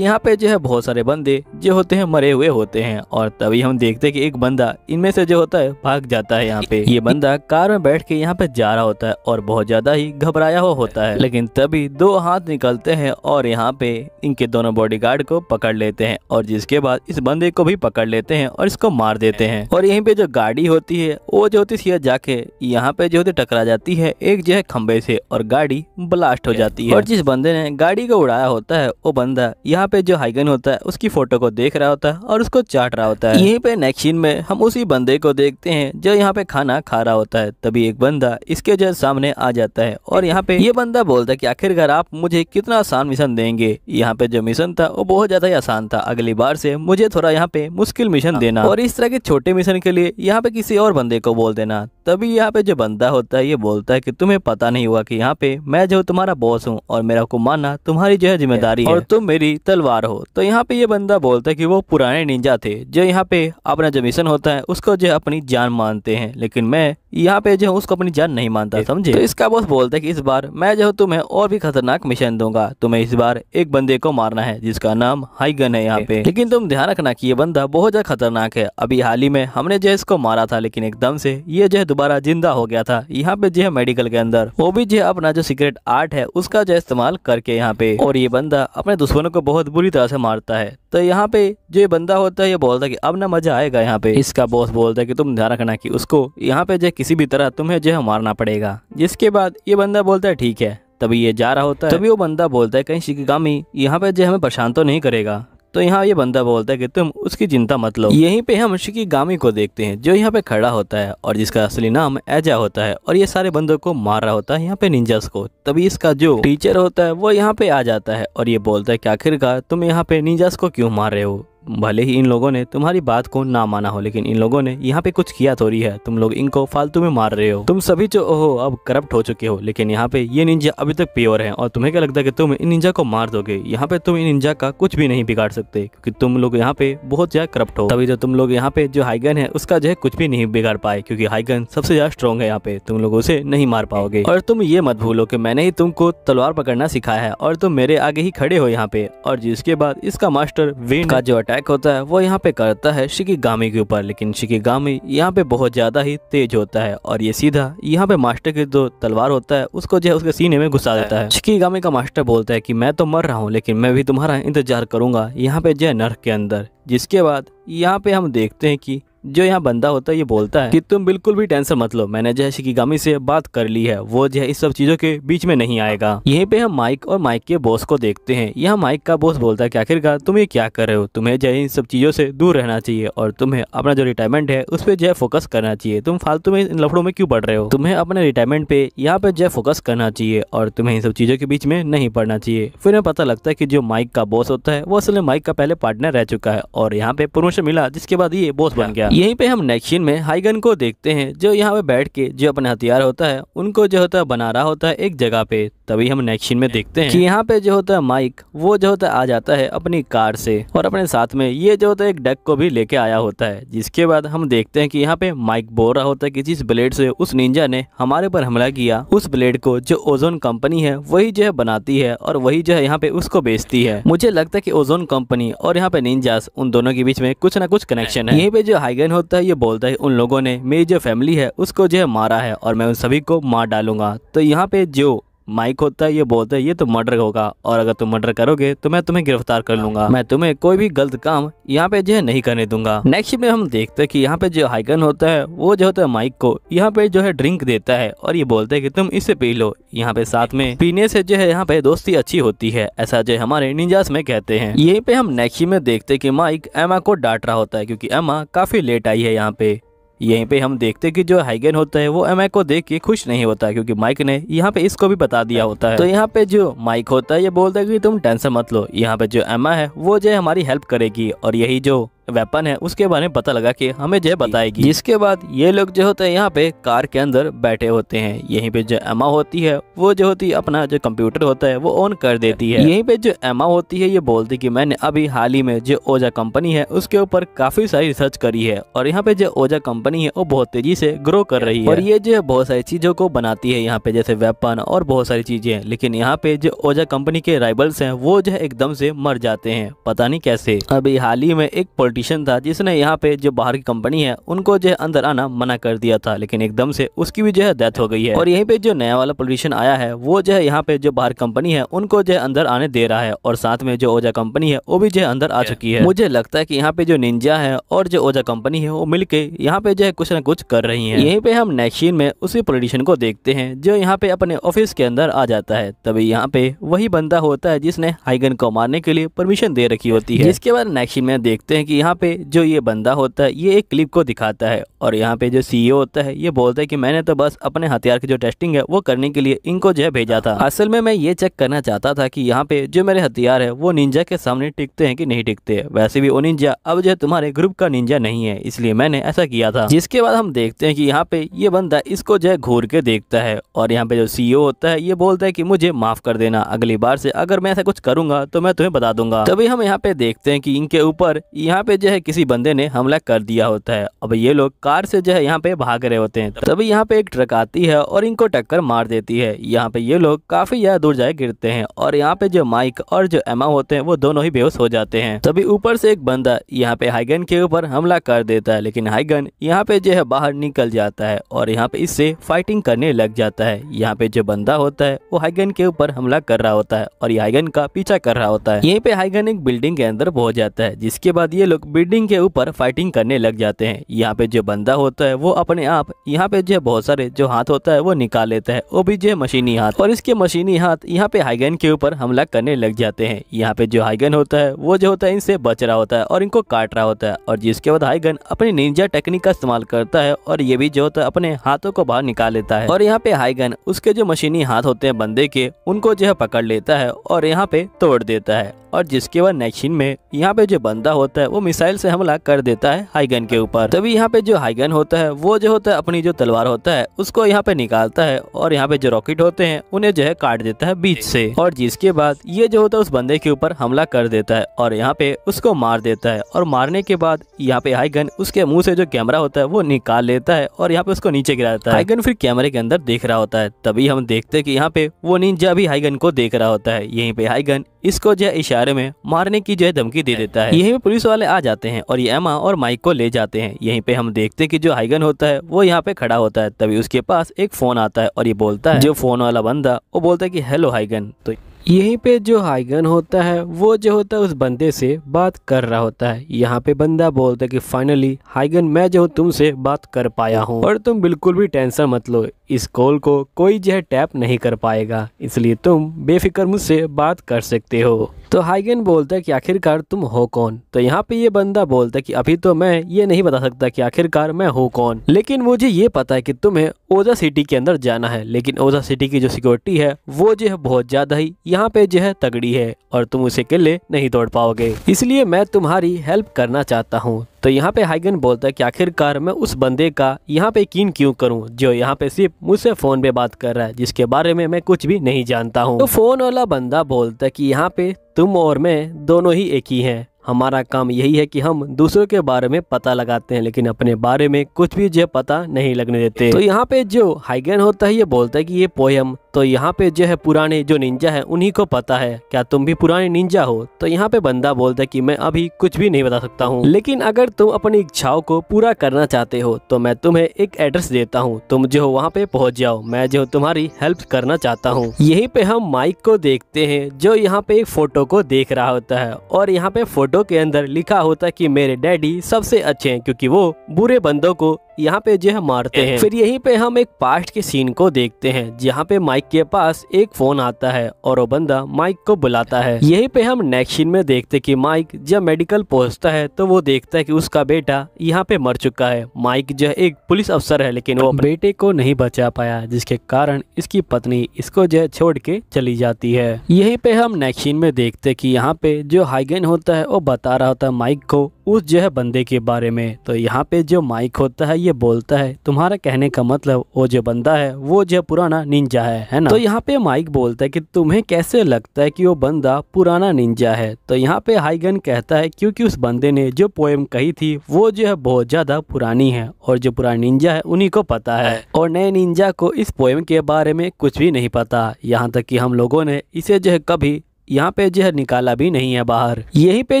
यहाँ पे जो है बहुत सारे बंदे जो होते हैं मरे हुए होते हैं और तभी हम देखते हैं कि एक बंदा इनमें से जो होता है भाग जाता है यहाँ पे ये बंदा कार में बैठ के यहाँ पे जा रहा होता है और बहुत ज्यादा ही घबराया हुआ हो होता है लेकिन तभी दो हाथ निकलते हैं और यहाँ पे इनके दोनों बॉडी को पकड़ लेते हैं और जिसके बाद इस बंदे को भी पकड़ लेते हैं और इसको मार देते हैं और यही पे जो गाड़ी होती है वो जो होती है जाके यहाँ पे जो होती टकरा जाती है एक जो है खम्बे से और गाड़ी ब्लास्ट हो जाती है और जिस बंदे ने गाड़ी को उड़ाया होता है वो बंदा यहाँ पे जो हाइगन होता है उसकी फोटो को देख रहा होता है और उसको चाट रहा होता है यहीं पे नेक्शन में हम उसी बंदे को देखते हैं जो यहाँ पे खाना खा रहा होता है तभी एक बंदा इसके जो सामने आ जाता है और यहाँ पे ये बंदा बोलता है कि आखिरकार आप मुझे कितना आसान मिशन देंगे यहाँ पे जो मिशन था वो बहुत ज्यादा ही आसान था अगली बार से मुझे थोड़ा यहाँ पे मुश्किल मिशन देना और इस तरह के छोटे मिशन के लिए यहाँ पे किसी और बंदे को बोल देना तभी यहाँ पे जो बंदा होता है ये बोलता है कि तुम्हें पता नहीं हुआ कि यहाँ पे मैं जो तुम्हारा बॉस हूँ और मेरा को मानना तुम्हारी जो है जिम्मेदारी है और तुम मेरी तलवार हो तो यहाँ पे ये बंदा बोलता है कि वो पुराने निंजा थे जो यहाँ पे अपना जो मिशन होता है उसको जो अपनी जान मानते हैं लेकिन मैं यहाँ पे जो उसको अपनी जान नहीं मानता समझे तो इसका बॉस बोलता है कि इस बार मैं जो तुम्हें और भी खतरनाक मिशन दूंगा तुम्हें इस बार एक बंदे को मारना है जिसका नाम हाईगन है यहाँ पे लेकिन तुम ध्यान रखना कि ये बंदा बहुत ज्यादा खतरनाक है अभी हाल ही में हमने जो इसको मारा था लेकिन एकदम से ये जो है दोबारा जिंदा हो गया था यहाँ पे जो है मेडिकल के अंदर वो भी जो अपना जो सीक्रेट आर्ट है उसका जो इस्तेमाल करके यहाँ पे और ये बंदा अपने दुश्मनों को बहुत बुरी तरह से मारता है तो यहाँ पे जो ये बंदा होता है ये बोलता है कि अब ना मजा आएगा यहाँ पे इसका बॉस बोलता है कि तुम ध्यान रखना कि उसको यहाँ पे जो किसी भी तरह तुम्हें जो है मारना पड़ेगा जिसके बाद ये बंदा बोलता है ठीक है तभी ये जा रहा होता है तभी वो बंदा बोलता है कहीं शिकामी यहाँ पे जो हमें परेशान तो नहीं करेगा तो यहाँ ये बंदा बोलता है कि तुम उसकी चिंता मत लो यहीं पे हम गामी को देखते हैं जो यहाँ पे खड़ा होता है और जिसका असली नाम एजा होता है और ये सारे बंदों को मार रहा होता है यहाँ पे निंजास को तभी इसका जो टीचर होता है वो यहाँ पे आ जाता है और ये बोलता है कि आखिरकार तुम यहाँ पे निंजास को क्यों मार रहे हो भले ही इन लोगों ने तुम्हारी बात को ना माना हो लेकिन इन लोगों ने यहाँ पे कुछ किया थोड़ी है तुम लोग इनको फालतू में मार रहे हो तुम सभी जो हो अब करप्ट हो चुके हो लेकिन यहाँ पे ये निंजा अभी तक प्योर है और तुम्हें क्या लगता है कि तुम इन निंजा को मार दोगे यहाँ पे तुम इन निंजा का कुछ भी नहीं बिगाड़ सकते क्योंकि तुम लोग यहाँ पे बहुत ज्यादा करप्ट हो तभी जो तो तुम लोग यहाँ पे जो हाईगन है उसका जो है कुछ भी नहीं बिगाड़ पाए क्योंकि हाईगन सबसे ज्यादा स्ट्रॉन्ग है यहाँ पे तुम लोग उसे नहीं मार पाओगे और तुम ये मत भूलो की मैंने ही तुमको तलवार पकड़ना सिखाया है और तुम मेरे आगे ही खड़े हो यहाँ पे और जिसके बाद इसका मास्टर वेन का जो अटैक अटैक होता है वो यहाँ पे करता है शिकीगामी के ऊपर लेकिन शिकीगामी यहाँ पे बहुत ज़्यादा ही तेज होता है और ये सीधा यहाँ पे मास्टर की जो तलवार होता है उसको जो है उसके सीने में घुसा देता है शिकीगामी का मास्टर बोलता है की मैं तो मर रहा हूँ लेकिन मैं भी तुम्हारा इंतजार करूंगा यहाँ पे जय नर्क के अंदर जिसके बाद यहाँ पे हम देखते हैं कि जो यहाँ बंदा होता है ये बोलता है कि तुम बिल्कुल भी टेंशन मत लो मैंने जो है शिकीगामी से बात कर ली है वो जो है इस सब चीज़ों के बीच में नहीं आएगा यहीं पे हम माइक और माइक के बॉस को देखते हैं यहाँ माइक का बॉस बोलता है कि आखिरकार तुम ये क्या कर रहे हो तुम्हें जो है इन सब चीज़ों से दूर रहना चाहिए और तुम्हें अपना जो रिटायरमेंट है उस पर जो है फोकस करना चाहिए तुम फालतू में इन लफड़ों में क्यों पढ़ रहे हो तुम्हें अपने रिटायरमेंट पे यहाँ पे जो है फोकस करना चाहिए और तुम्हें इन सब चीज़ों के बीच में नहीं पढ़ना चाहिए फिर हमें पता लगता है की जो माइक का बॉस होता है वो असल में माइक का पहले पार्टनर रह चुका है और यहाँ पे प्रमोशन मिला जिसके बाद ये बॉस बन गया हाँ। यहीं पे हम नेक्शन में हाइगन को देखते हैं जो यहाँ पे बैठ के जो अपने हथियार होता है उनको जो होता है बना रहा होता है एक जगह पे तभी हम नेक्शन में देखते हैं कि यहाँ पे जो होता है माइक वो जो होता है आ जाता है अपनी कार से और अपने साथ में ये जो होता है एक डक को भी लेके आया होता है जिसके बाद हम देखते हैं कि यहाँ पे माइक बोल रहा होता है कि जिस ब्लेड से उस निंजा ने हमारे पर हमला किया उस ब्लेड को जो ओजोन कंपनी है वही जो है बनाती है और वही जो है यहाँ पे उसको बेचती है मुझे लगता है की ओजोन कंपनी और यहाँ पे निंजास उन दोनों के बीच में कुछ ना कुछ कनेक्शन है यहीं पे जो हाइगन सेकेंड होता है ये बोलता है उन लोगों ने मेरी जो फैमिली है उसको जो है मारा है और मैं उन सभी को मार डालूंगा तो यहाँ पे जो माइक होता है ये बोलता है ये तो मर्डर होगा और अगर तुम मर्डर करोगे तो मैं तुम्हें गिरफ्तार कर लूंगा मैं तुम्हें कोई भी गलत काम यहाँ पे जो है नहीं करने दूंगा नेक्स्ट में हम देखते हैं कि यहाँ पे जो हाइकन होता है वो जो होता है माइक को यहाँ पे जो है ड्रिंक देता है और ये बोलता है की तुम इसे पी लो यहाँ पे साथ में पीने से जो है यहाँ पे दोस्ती अच्छी होती है ऐसा जो हमारे निजास में कहते हैं यही पे हम नेक्स्ट में देखते की माइक एमा को डांट रहा होता है क्यूँकी एमा काफी लेट आई है यहाँ पे यहीं पे हम देखते कि जो हाइगेन होता है वो एम को देख के खुश नहीं होता क्योंकि माइक ने यहाँ पे इसको भी बता दिया होता है तो यहाँ पे जो माइक होता है ये बोलता है कि तुम टेंशन मत लो यहाँ पे जो एमा है वो जो हमारी हेल्प करेगी और यही जो वेपन है उसके बारे में पता लगा कि हमें जो बताएगी इसके बाद ये लोग जो होते हैं यहाँ पे कार के अंदर बैठे होते हैं यहीं पे जो एमा होती है वो जो होती है अपना जो कंप्यूटर होता है वो ऑन कर देती है यहीं पे जो एमा होती है ये बोलती कि मैंने अभी हाल ही में जो ओजा कंपनी है उसके ऊपर काफी सारी रिसर्च करी है और यहाँ पे जो ओजा कंपनी है वो बहुत तेजी से ग्रो कर रही है और ये जो है बहुत सारी चीजों को बनाती है यहाँ पे जैसे वेपन और बहुत सारी चीजें लेकिन यहाँ पे जो ओजा कंपनी के राइबल्स है वो जो है एकदम से मर जाते हैं पता नहीं कैसे अभी हाल ही में एक पॉलिटिशियन था जिसने यहाँ पे जो बाहर की कंपनी है उनको जो है अंदर आना मना कर दिया था लेकिन एकदम से उसकी भी जो है डेथ हो गई है और यहीं पे जो नया वाला पॉलिटिशियन आया है वो जो है यहाँ पे जो बाहर कंपनी है उनको जो है अंदर आने दे रहा है और साथ में जो ओजा कंपनी है वो भी जो है अंदर आ चुकी है मुझे लगता है की यहाँ पे जो निंजा है और जो ओजा कंपनी है वो मिल यहाँ पे जो है कुछ ना कुछ कर रही है यही पे हम नेक्शीन में उसी पॉलिटिशियन को देखते हैं जो यहाँ पे अपने ऑफिस के अंदर आ जाता है तभी यहाँ पे वही बंदा होता है जिसने हाइगन को मारने के लिए परमिशन दे रखी होती है इसके बाद नेक्शीन में देखते हैं कि यहाँ पे जो ये बंदा होता है ये एक क्लिप को दिखाता है और यहाँ पे जो सीईओ e होता है ये बोलता है कि मैंने तो बस अपने हथियार की जो टेस्टिंग है वो करने के लिए इनको जो है भेजा था असल में मैं ये चेक करना चाहता था कि यहाँ पे जो मेरे हथियार है वो निंजा के सामने टिकते हैं कि नहीं टिकते हैं वैसे भी वो निंजा अब जो है तुम्हारे ग्रुप का निंजा नहीं है इसलिए मैंने ऐसा किया था जिसके बाद हम देखते हैं कि यहाँ पे ये बंदा इसको जो है घूर के देखता है और यहाँ पे जो सीईओ e होता है ये बोलता है कि मुझे माफ कर देना अगली बार से अगर मैं ऐसा कुछ करूंगा तो मैं तुम्हें बता दूंगा तभी हम यहाँ पे देखते हैं कि इनके ऊपर यहाँ पे जो है किसी बंदे ने हमला कर दिया होता है अब ये लोग कार से जो है यहाँ पे भाग रहे होते हैं तभी यहाँ पे एक ट्रक आती है और इनको टक्कर मार देती है यहाँ पे ये लोग काफी ज्यादा दूर जाए गिरते हैं और यहाँ पे जो माइक और जो एमा होते हैं वो दोनों ही बेहोश हो जाते हैं तभी ऊपर से एक बंदा यहाँ पे हाईगन के ऊपर हमला कर देता है लेकिन हाईगन यहाँ पे जो है बाहर निकल जाता है और यहाँ पे इससे फाइटिंग करने लग जाता है यहाँ पे जो बंदा होता है वो हाईगन के ऊपर हमला कर रहा होता है और ये हाईगन का पीछा कर रहा होता है यहीं पे हाईगन एक बिल्डिंग के अंदर पहुंच जाता है जिसके बाद ये लोग लोग बिल्डिंग के ऊपर फाइटिंग करने लग जाते हैं यहाँ पे जो बंदा होता है वो अपने आप यहाँ पे जो बहुत सारे जो हाथ होता है वो निकाल लेता है वो भी जो मशीनी हाथ और इसके मशीनी हाथ यहाँ पे हाइगन के ऊपर हमला करने लग जाते हैं यहाँ पे जो हाइगन होता है वो जो होता है इनसे बच रहा होता है और इनको काट रहा होता है और जिसके बाद हाइगन अपनी निंजा टेक्निक का इस्तेमाल करता है और ये भी जो होता है अपने हाथों को बाहर निकाल लेता है और यहाँ पे हाइगन उसके जो मशीनी हाथ होते हैं बंदे के उनको जो है पकड़ लेता है और यहाँ पे तोड़ देता है और जिसके बाद नेक्स्ट में यहाँ पे जो बंदा होता है वो मिसाइल से हमला कर देता है हाईगन के ऊपर तभी यहाँ पे जो हाईगन होता है वो जो होता है अपनी जो तलवार होता है उसको यहाँ पे निकालता है और यहाँ पे जो रॉकेट होते हैं उन्हें जो है काट देता है बीच से और जिसके बाद ये जो होता है उस बंदे के ऊपर हमला कर देता है और यहाँ पे उसको मार देता है और मारने के बाद यहाँ पे हाईगन उसके मुंह से जो कैमरा होता है वो निकाल लेता है और यहाँ पे उसको नीचे गिरा देता है हाइगन फिर कैमरे के अंदर देख रहा होता है तभी हम देखते हैं कि यहाँ पे वो निंजा भी हाइगन को देख रहा होता है यहीं पे हाईगन इसको जो है इशारे में मारने की जो है धमकी दे देता है यही पुलिस वाले आ आ जाते हैं और ये एमा और माइक को ले जाते हैं यहीं पे हम देखते हैं कि जो हाइगन होता है वो यहाँ पे खड़ा होता है तभी उसके पास एक फ़ोन आता है और ये बोलता है जो फ़ोन वाला बंदा वो बोलता है कि हेलो हाइगन तो यहीं पे जो हाइगन होता है वो जो होता है उस बंदे से बात कर रहा होता है यहाँ पे बंदा बोलता है कि फाइनली हाइगन मैं जो हूँ तुमसे बात कर पाया हूँ और तुम बिल्कुल भी टेंशन मत लो इस कॉल को कोई जो है टैप नहीं कर पाएगा इसलिए तुम बेफिक्र मुझसे बात कर सकते हो तो हाइगेन बोलता है कि आखिरकार तुम हो कौन तो यहाँ पे ये बंदा बोलता है कि अभी तो मैं ये नहीं बता सकता कि आखिरकार मैं हूँ कौन लेकिन मुझे ये पता है कि तुम्हें ओजा सिटी के अंदर जाना है लेकिन ओजा सिटी की जो सिक्योरिटी है वो जो है बहुत ज़्यादा ही यहाँ पे जो है तगड़ी है और तुम उसे किले नहीं तोड़ पाओगे इसलिए मैं तुम्हारी हेल्प करना चाहता हूँ तो यहाँ पे हाइगन बोलता है कि आखिरकार मैं उस बंदे का यहाँ पे यकीन क्यों करूँ जो यहाँ पे सिर्फ मुझसे फ़ोन पे बात कर रहा है जिसके बारे में मैं कुछ भी नहीं जानता हूँ तो फ़ोन वाला बंदा बोलता है कि यहाँ पे तुम और मैं दोनों ही एक ही हैं हमारा काम यही है कि हम दूसरों के बारे में पता लगाते हैं लेकिन अपने बारे में कुछ भी जो पता नहीं लगने देते तो यहाँ पे जो हाइगेन होता है ये बोलता है कि ये पोयम तो यहाँ पे जो है पुराने जो निंजा है उन्हीं को पता है क्या तुम भी पुराने निंजा हो तो यहाँ पे बंदा बोलता है कि मैं अभी कुछ भी नहीं बता सकता हूँ लेकिन अगर तुम अपनी इच्छाओं को पूरा करना चाहते हो तो मैं तुम्हें एक एड्रेस देता हूँ तुम जो वहाँ पे पहुँच जाओ मैं जो तुम्हारी हेल्प करना चाहता हूँ यही पे हम माइक को देखते है जो यहाँ पे एक फोटो को देख रहा होता है और यहाँ पे फोटो बंदों के अंदर लिखा होता है कि मेरे डैडी सबसे अच्छे हैं क्योंकि वो बुरे बंदों को यहाँ पे जो है मारते हैं फिर यहीं पे हम एक पास्ट के सीन को देखते हैं जहाँ पे माइक के पास एक फोन आता है और वो बंदा माइक को बुलाता है यहीं पे हम नेक्स्ट सीन में देखते कि माइक जब मेडिकल पहुंचता है तो वो देखता है कि उसका बेटा यहाँ पे मर चुका है माइक जो है एक पुलिस अफसर है लेकिन वो बेटे को नहीं बचा पाया जिसके कारण इसकी पत्नी इसको जो है छोड़ के चली जाती है यही पे हम नेक्स्ट सीन में देखते की यहाँ पे जो हाइगेन होता है वो बता रहा होता है माइक को उस जो है बंदे के बारे में तो यहाँ पे जो माइक होता है ये बोलता है तुम्हारा कहने का मतलब वो जो बंदा है वो जो पुराना निंजा है है ना तो यहाँ पे माइक बोलता है कि तुम्हें कैसे लगता है कि वो बंदा पुराना निंजा है तो यहाँ पे हाईगन कहता है क्योंकि उस बंदे ने जो पोएम कही थी वो जो है बहुत ज्यादा पुरानी है और जो पुराना निंजा है उन्ही को पता है और नए निंजा को इस पोएम के बारे में कुछ भी नहीं पता यहाँ तक की हम लोगों ने इसे जो है कभी यहाँ पे जो है निकाला भी नहीं है बाहर यहीं पे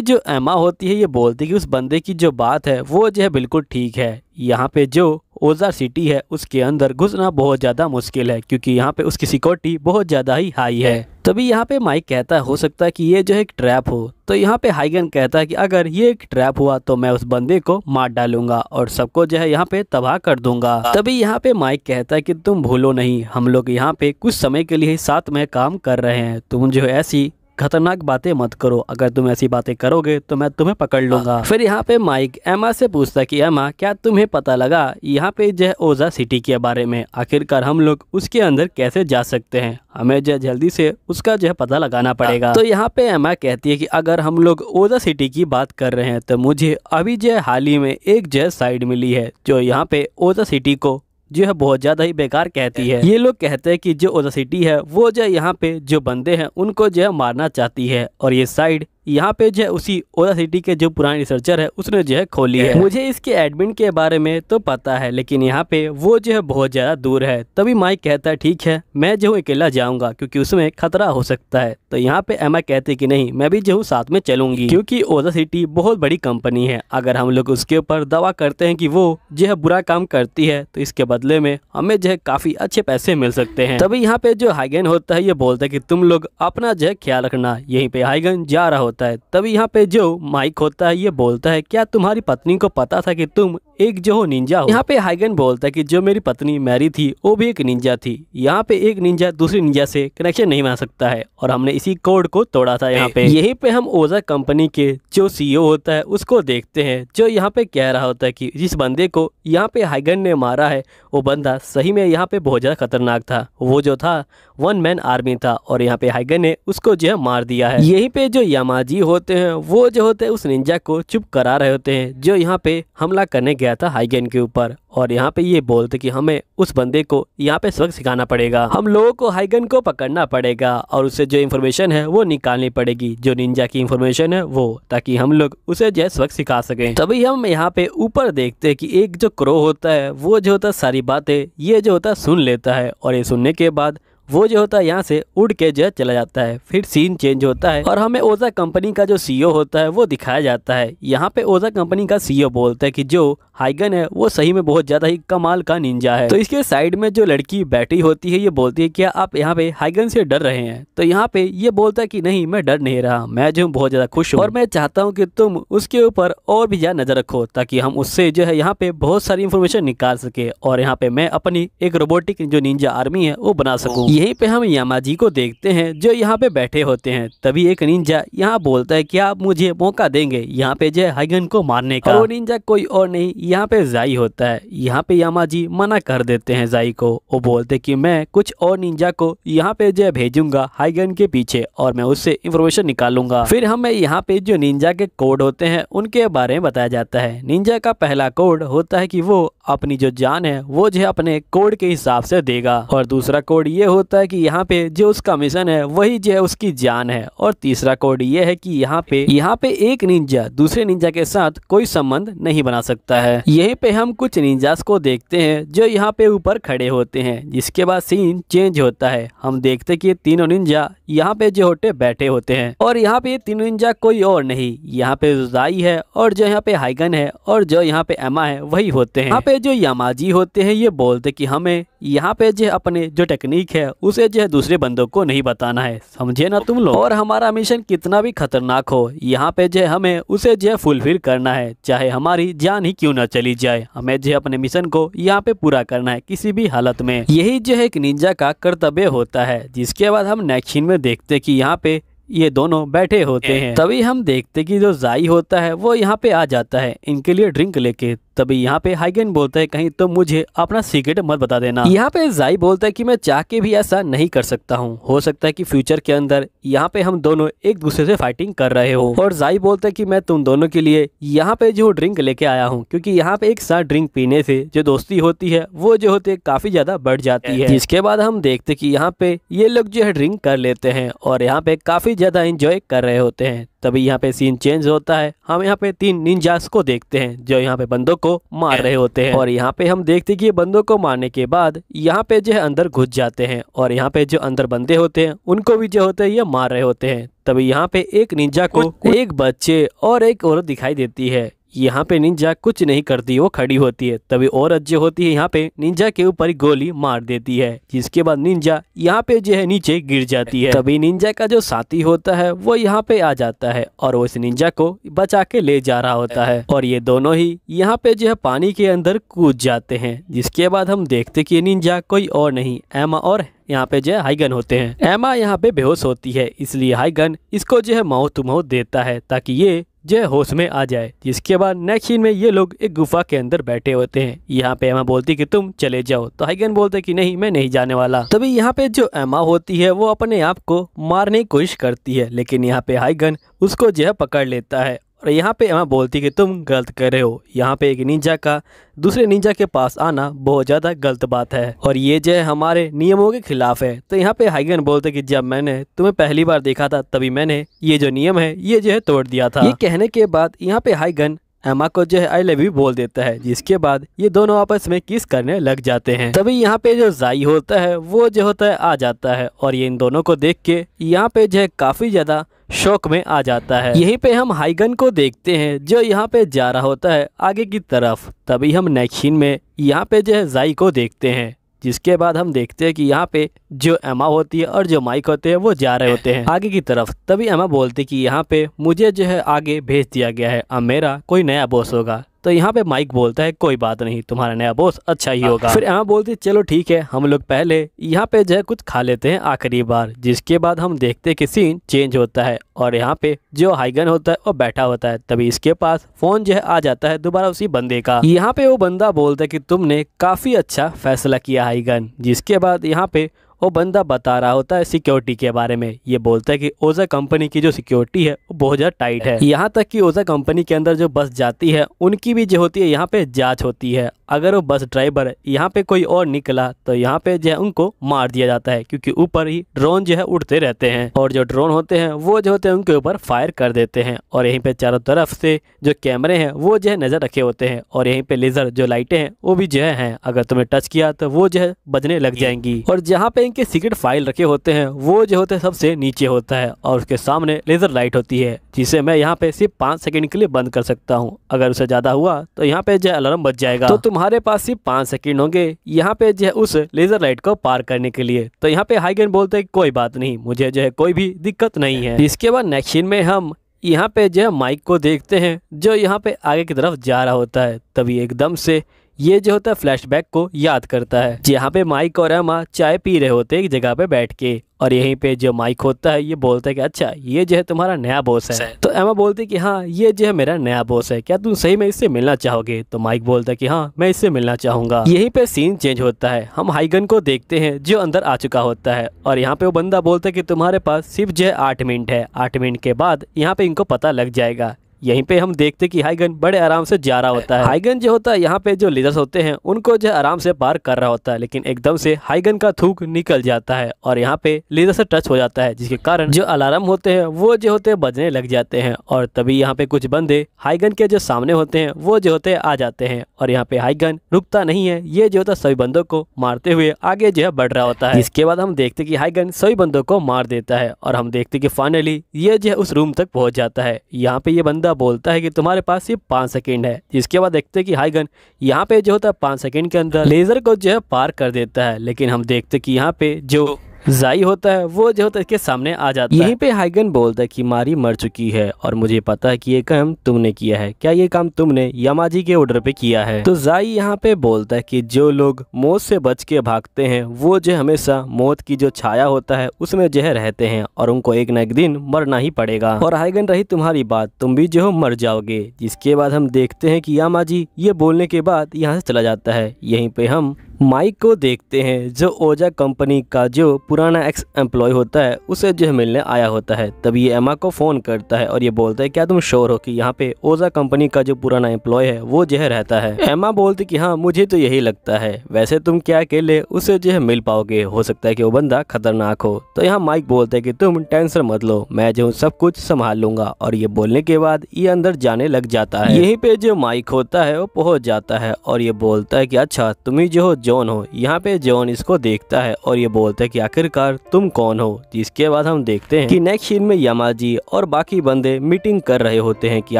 जो एमा होती है ये बोलती है कि उस बंदे की जो बात है वो जो है बिल्कुल ठीक है यहाँ पे जो ओजा सिटी है उसके अंदर घुसना बहुत ज़्यादा मुश्किल है क्योंकि यहाँ पे उसकी सिक्योरिटी बहुत ज़्यादा ही हाई है तभी यहाँ पे माइक कहता है हो सकता है कि ये जो है एक ट्रैप हो तो यहाँ पे हाइगन कहता है कि अगर ये एक ट्रैप हुआ तो मैं उस बंदे को मार डालूंगा और सबको जो है यहाँ पे तबाह कर दूंगा तभी यहाँ पे माइक कहता है कि तुम भूलो नहीं हम लोग यहाँ पे कुछ समय के लिए साथ में काम कर रहे हैं तुम जो है ऐसी खतरनाक बातें मत करो अगर तुम ऐसी बातें करोगे तो मैं तुम्हें पकड़ लूंगा हाँ। फिर यहाँ पे माइक एमा से पूछता कि एमा क्या तुम्हें पता लगा यहाँ पे जय ओजा सिटी के बारे में आखिरकार हम लोग उसके अंदर कैसे जा सकते हैं हमें जय जल्दी से उसका जो है पता लगाना पड़ेगा हाँ। तो यहाँ पे एमा कहती है की अगर हम लोग ओजा सिटी की बात कर रहे हैं तो मुझे अभी जय हाल ही में एक जय साइड मिली है जो यहाँ पे ओजा सिटी को जो है बहुत ज़्यादा ही बेकार कहती है ये लोग कहते हैं कि जो ओदा सिटी है वो जो यहाँ पे जो बंदे हैं उनको जो है मारना चाहती है और ये साइड यहाँ पे जो है उसी ओला सिटी के जो पुराने रिसर्चर है उसने जो है खोली है मुझे इसके एडमिन के बारे में तो पता है लेकिन यहाँ पे वो जो है बहुत ज़्यादा दूर है तभी माइक कहता है ठीक है मैं जो हूँ अकेला जाऊँगा क्योंकि उसमें खतरा हो सकता है तो यहाँ पे एमा कहते कि नहीं मैं भी जो हूँ साथ में चलूंगी क्योंकि ओला सिटी बहुत बड़ी कंपनी है अगर हम लोग उसके ऊपर दवा करते हैं कि वो जो है बुरा काम करती है तो इसके बदले में हमें जो है काफ़ी अच्छे पैसे मिल सकते हैं तभी यहाँ पे जो हाइगन होता है ये बोलता है कि तुम लोग अपना जो है ख्याल रखना यहीं पे हाइगन जा रहा होता होता है तभी यहाँ पे जो माइक होता है ये बोलता है क्या तुम्हारी पत्नी को पता था कि तुम एक जो हो निंजा हो यहाँ पे हाइगन बोलता है कि जो मेरी पत्नी मैरी थी वो भी एक निंजा थी यहाँ पे एक निंजा दूसरी निंजा से कनेक्शन नहीं बना सकता है और हमने इसी कोड को तोड़ा था यहाँ पे यहीं पे हम ओजा कंपनी के जो सीईओ e होता है उसको देखते हैं जो यहाँ पे कह रहा होता है कि जिस बंदे को यहाँ पे हाइगन ने मारा है वो बंदा सही में यहाँ पे बहुत ज़्यादा खतरनाक था वो जो था वन मैन आर्मी था और यहाँ पे हाइगन ने उसको जो है मार दिया है यही पे जो यामाजी होते हैं वो जो होते हैं उस निंजा को चुप करा रहे होते हैं जो यहाँ पे हमला करने गया गया था हाइगेन के ऊपर और यहाँ पे ये बोलते कि हमें उस बंदे को यहाँ पे सबक सिखाना पड़ेगा हम लोगों को हाइगन को पकड़ना पड़ेगा और उससे जो इन्फॉर्मेशन है वो निकालनी पड़ेगी जो निंजा की इन्फॉर्मेशन है वो ताकि हम लोग उसे जो है सबक सिखा सके तभी हम यहाँ पे ऊपर देखते हैं कि एक जो क्रो होता है वो जो होता सारी बातें ये जो होता सुन लेता है और ये सुनने के बाद वो जो होता है यहाँ से उड़ के जो है चला जाता है फिर सीन चेंज होता है और हमें ओजा कंपनी का जो सीईओ e होता है वो दिखाया जाता है यहाँ पे ओजा कंपनी का सीईओ e बोलता है कि जो हाइगन है वो सही में बहुत ज्यादा ही कमाल का निंजा है तो इसके साइड में जो लड़की बैठी होती है ये बोलती है क्या आप यहाँ पे हाइगन से डर रहे हैं तो यहाँ पे ये बोलता है कि नहीं मैं डर नहीं रहा मैं जो बहुत ज्यादा खुश हूँ और मैं चाहता हूँ कि तुम उसके ऊपर और भी ज्यादा नजर रखो ताकि हम उससे जो है यहाँ पे बहुत सारी इन्फॉर्मेशन निकाल सके और यहाँ पे मैं अपनी एक रोबोटिक जो निंजा आर्मी है वो बना सकूँ यहीं पे हम यामा जी को देखते हैं जो यहाँ पे बैठे होते हैं तभी एक निंजा यहाँ बोलता है कि आप मुझे मौका देंगे यहाँ पे जय हाइगन को मारने का वो निंजा कोई और नहीं यहाँ पे जाई होता है यहाँ पे यामा जी मना कर देते हैं जाई को वो बोलते कि मैं कुछ और निंजा को यहाँ पे जय भेजूंगा हाइगन के पीछे और मैं उससे इन्फॉर्मेशन निकालूंगा फिर हमें यहाँ पे जो निंजा के कोड होते हैं उनके बारे में बताया जाता है निंजा का पहला कोड होता है की वो अपनी जो जान है वो जो अपने कोड के हिसाब से देगा और दूसरा कोड ये होता लगता है कि यहाँ पे जो उसका मिशन है वही जो है उसकी जान है और तीसरा कोड ये है कि यहाँ पे यहाँ पे एक निंजा दूसरे निंजा के साथ कोई संबंध नहीं बना सकता है यहीं पे हम कुछ निंजास को देखते हैं जो यहाँ पे ऊपर खड़े होते हैं जिसके बाद सीन चेंज होता है हम देखते कि तीनों निंजा यहाँ पे जेहोटे बैठे होते हैं और यहाँ पे तीन निंजा कोई और नहीं यहाँ पे जुजाई है और जो यहाँ पे हाइगन है और जो यहाँ पे एमा है वही होते हैं यहाँ पे जो यामाजी होते हैं ये बोलते कि हमें यहाँ पे जो अपने जो टेक्निक है उसे जो है दूसरे बंदों को नहीं बताना है समझे ना तुम लोग और हमारा मिशन कितना भी खतरनाक हो यहाँ पे जो हमें उसे जो है फुलफिल करना है चाहे हमारी जान ही क्यों ना चली जाए हमें जो अपने मिशन को यहाँ पे पूरा करना है किसी भी हालत में यही जो है एक निंजा का कर्तव्य होता है जिसके बाद हम नेक्शन में में देखते कि यहाँ पे ये दोनों बैठे होते हैं तभी हम देखते कि जो जाई होता है वो यहाँ पे आ जाता है इनके लिए ड्रिंक लेके तभी यहाँ पे हाइगेन बोलता है कहीं तो मुझे अपना सीक्रेट मत बता देना यहाँ पे जाई बोलता है कि मैं चाह के भी ऐसा नहीं कर सकता हूँ हो सकता है कि फ्यूचर के अंदर यहाँ पे हम दोनों एक दूसरे से फाइटिंग कर रहे हो और जाई बोलता है कि मैं तुम दोनों के लिए यहाँ पे जो ड्रिंक लेके आया हूँ क्योंकि यहाँ पे एक साथ ड्रिंक पीने से जो दोस्ती होती है वो जो होती है काफी ज्यादा बढ़ जाती है जिसके बाद हम देखते की यहाँ पे ये लोग जो है ड्रिंक कर लेते हैं और यहाँ पे काफी ज्यादा इंजॉय कर रहे होते हैं तभी यहाँ पे सीन चेंज होता है हम यहाँ पे तीन निंजास को देखते हैं जो यहाँ पे बंदों को मार रहे होते हैं और यहाँ पे हम देखते कि ये बंदों को मारने के बाद यहाँ पे जो है अंदर घुस जाते हैं और यहाँ पे जो अंदर बंदे होते हैं उनको भी जो होते हैं ये मार रहे होते हैं तभी यहाँ पे एक निंजा को एक बच्चे और एक औरत दिखाई देती है यहाँ पे निंजा कुछ नहीं करती वो खड़ी होती है तभी औरत जो होती है यहाँ पे निंजा के ऊपर गोली मार देती है जिसके बाद निंजा यहाँ पे जो है नीचे गिर जाती है तभी निंजा का जो साथी होता है वो यहाँ पे आ जाता है और इस निंजा को बचा के ले जा रहा होता है और ये दोनों ही यहाँ पे जो है पानी के अंदर कूद जाते हैं जिसके बाद हम देखते कि निंजा कोई और नहीं एमा और यहाँ पे जो है हाईगन होते हैं एमा यहाँ पे बेहोश होती है इसलिए हाईगन इसको जो है माओ तुमाओ देता है ताकि ये जय होश में आ जाए जिसके बाद नेक्स्ट सीन में ये लोग एक गुफा के अंदर बैठे होते हैं यहाँ पे एमा बोलती कि तुम चले जाओ तो हाइगन बोलते कि नहीं मैं नहीं जाने वाला तभी यहाँ पे जो एमा होती है वो अपने आप को मारने की कोशिश करती है लेकिन यहाँ पे हाइगन उसको जो है पकड़ लेता है और यहाँ पे एमा बोलती कि तुम गलत कर रहे हो यहाँ पे एक निंजा का दूसरे निंजा के पास आना बहुत ज़्यादा गलत बात है और ये जो है हमारे नियमों के खिलाफ है तो यहाँ पे हाइगन बोलते कि जब मैंने तुम्हें पहली बार देखा था तभी मैंने ये जो नियम है ये जो है तोड़ दिया था ये कहने के बाद यहाँ पे हाइगन एमा को जो है आई लव यू बोल देता है जिसके बाद ये दोनों आपस में किस करने लग जाते हैं तभी यहाँ पे जो जाई होता है वो जो होता है आ जाता है और ये इन दोनों को देख के यहाँ पे जो है काफ़ी ज़्यादा शौक में आ जाता है यहीं पे हम हाइगन को देखते हैं जो यहाँ पे जा रहा होता है आगे की तरफ तभी हम नेक्शीन में यहाँ पे जो है जाई को देखते हैं जिसके बाद हम देखते हैं कि यहाँ पे जो एमा होती है और जो माइक होते हैं वो जा रहे होते हैं आगे की तरफ तभी एमा बोलते कि यहाँ पे मुझे जो है आगे भेज दिया गया है अब मेरा कोई नया बॉस होगा तो यहाँ पे माइक बोलता है कोई बात नहीं तुम्हारा नया बॉस अच्छा ही हाँ। होगा फिर यहाँ बोलती चलो ठीक है हम लोग पहले यहाँ पे जो है कुछ खा लेते हैं आखिरी बार जिसके बाद हम देखते कि सीन चेंज होता है और यहाँ पे जो हाइगन होता है वो बैठा होता है तभी इसके पास फोन जो है आ जाता है दोबारा उसी बंदे का यहाँ पे वो बंदा बोलता है की तुमने काफी अच्छा फैसला किया हाइगन जिसके बाद यहाँ पे वो बंदा बता रहा होता है सिक्योरिटी के बारे में ये बोलता है कि ओजा कंपनी की जो सिक्योरिटी है वो बहुत ज़्यादा टाइट है यहाँ तक कि ओजा कंपनी के अंदर जो बस जाती है उनकी भी जो होती है यहाँ पे जाँच होती है अगर वो बस ड्राइवर यहाँ पे कोई और निकला तो यहाँ पे जो है उनको मार दिया जाता है क्योंकि ऊपर ही ड्रोन जो है उड़ते रहते हैं और जो ड्रोन होते हैं वो जो होते हैं उनके ऊपर फायर कर देते हैं और यहीं पे चारों तरफ से जो कैमरे हैं वो जो है नज़र रखे होते हैं और यहीं पे लेज़र जो लाइटें हैं वो भी जो है अगर तुमने टच किया तो वो जो है बजने लग जाएंगी और जहाँ पे इनके सीक्रेट फाइल रखे होते हैं वो जो होते हैं सबसे नीचे होता है और उसके सामने लेज़र लाइट होती है जिसे मैं यहाँ पे सिर्फ पाँच सेकेंड के लिए बंद कर सकता हूँ अगर उसे ज़्यादा हुआ तो यहाँ पे जो अलार्म बच जाएगा तो तुम्हारे पास सिर्फ पाँच सेकेंड होंगे यहाँ पे जो है उस लेजर लाइट को पार करने के लिए तो यहाँ पे हाईगेन बोलते हैं कोई बात नहीं मुझे जो है कोई भी दिक्कत नहीं है इसके बाद नेक्स्ट में हम यहाँ पे जो है माइक को देखते हैं जो यहाँ पे आगे की तरफ जा रहा होता है तभी एकदम से ये जो होता है फ्लैशबैक को याद करता है जहाँ पे माइक और एमा चाय पी रहे होते एक जगह पे बैठ के और यहीं पे जो माइक होता है ये बोलता है कि अच्छा ये जो है तुम्हारा नया बॉस है तो एमा बोलती है कि हाँ ये जो है मेरा नया बॉस है क्या तुम सही में इससे मिलना चाहोगे तो माइक बोलता है कि हाँ मैं इससे मिलना चाहूंगा यहीं पे सीन चेंज होता है हम हाइगन को देखते हैं जो अंदर आ चुका होता है और यहाँ पे वो बंदा बोलता है की तुम्हारे पास सिर्फ जो है आठ मिनट है आठ मिनट के बाद यहाँ पे इनको पता लग जाएगा यहीं पे हम देखते कि हाइगन बड़े आराम से जा रहा होता है हाइगन जो होता है यहाँ पे जो लीडर्स होते हैं उनको जो आराम से पार कर रहा होता है लेकिन एकदम से हाइगन का थूक निकल जाता है और यहाँ पे लीडर से टच हो जाता है जिसके कारण जो अलार्म होते हैं वो जो होते हैं बजने लग जाते हैं और तभी यहाँ पे कुछ बंदे हाइगन के जो सामने होते हैं वो जो होते आ जाते हैं और यहाँ पे हाइगन रुकता नहीं है ये जो होता सभी बंदों को मारते हुए आगे जो है बढ़ रहा होता है इसके बाद हम देखते कि हाइगन सभी बंदों को मार देता है और हम देखते कि फाइनली ये जो है उस रूम तक पहुंच जाता है यहाँ पे ये बंदा बंदा बोलता है कि तुम्हारे पास सिर्फ पाँच सेकेंड है जिसके बाद देखते कि हाई गन यहाँ पे जो होता है पाँच सेकेंड के अंदर लेज़र को जो है पार कर देता है लेकिन हम देखते कि यहाँ पे जो जाई होता है वो जो होता है के सामने आ जाता है यहीं पे हाइगन बोलता है कि मारी मर चुकी है और मुझे पता है कि ये काम तुमने किया है क्या ये काम तुमने यमाजी के ऑर्डर पे किया है तो जाई यहाँ पे बोलता है कि जो लोग मौत से बच के भागते हैं वो जो हमेशा मौत की जो छाया होता है उसमें जो है रहते हैं और उनको एक न एक दिन मरना ही पड़ेगा और हाइगन रही तुम्हारी बात तुम भी जो मर जाओगे जिसके बाद हम देखते की यामा जी ये बोलने के बाद यहाँ से चला जाता है यही पे हम माइक को देखते हैं जो ओजा कंपनी का जो पुराना एक्स एम्प्लॉय होता है उसे जो है मिलने आया होता है तभी ये एमा को फ़ोन करता है और ये बोलता है क्या तुम श्योर हो कि यहाँ पे ओजा कंपनी का जो पुराना एम्प्लॉय है वो जो है रहता है एमा बोलती कि हाँ मुझे तो यही लगता है वैसे तुम क्या अकेले उसे जो है मिल पाओगे हो सकता है कि वो बंदा खतरनाक हो तो यहाँ माइक बोलते है कि तुम टेंशन मत लो मैं जो सब कुछ संभाल लूंगा और ये बोलने के बाद ये अंदर जाने लग जाता है यहीं पे जो माइक होता है वो पहुंच जाता है और ये बोलता है कि अच्छा तुम्हें जो जॉन हो यहाँ पे जॉन इसको देखता है और ये बोलता है कि आखिरकार तुम कौन हो जिसके बाद हम देखते हैं कि नेक्स्ट सीन में यमा जी और बाकी बंदे मीटिंग कर रहे होते हैं कि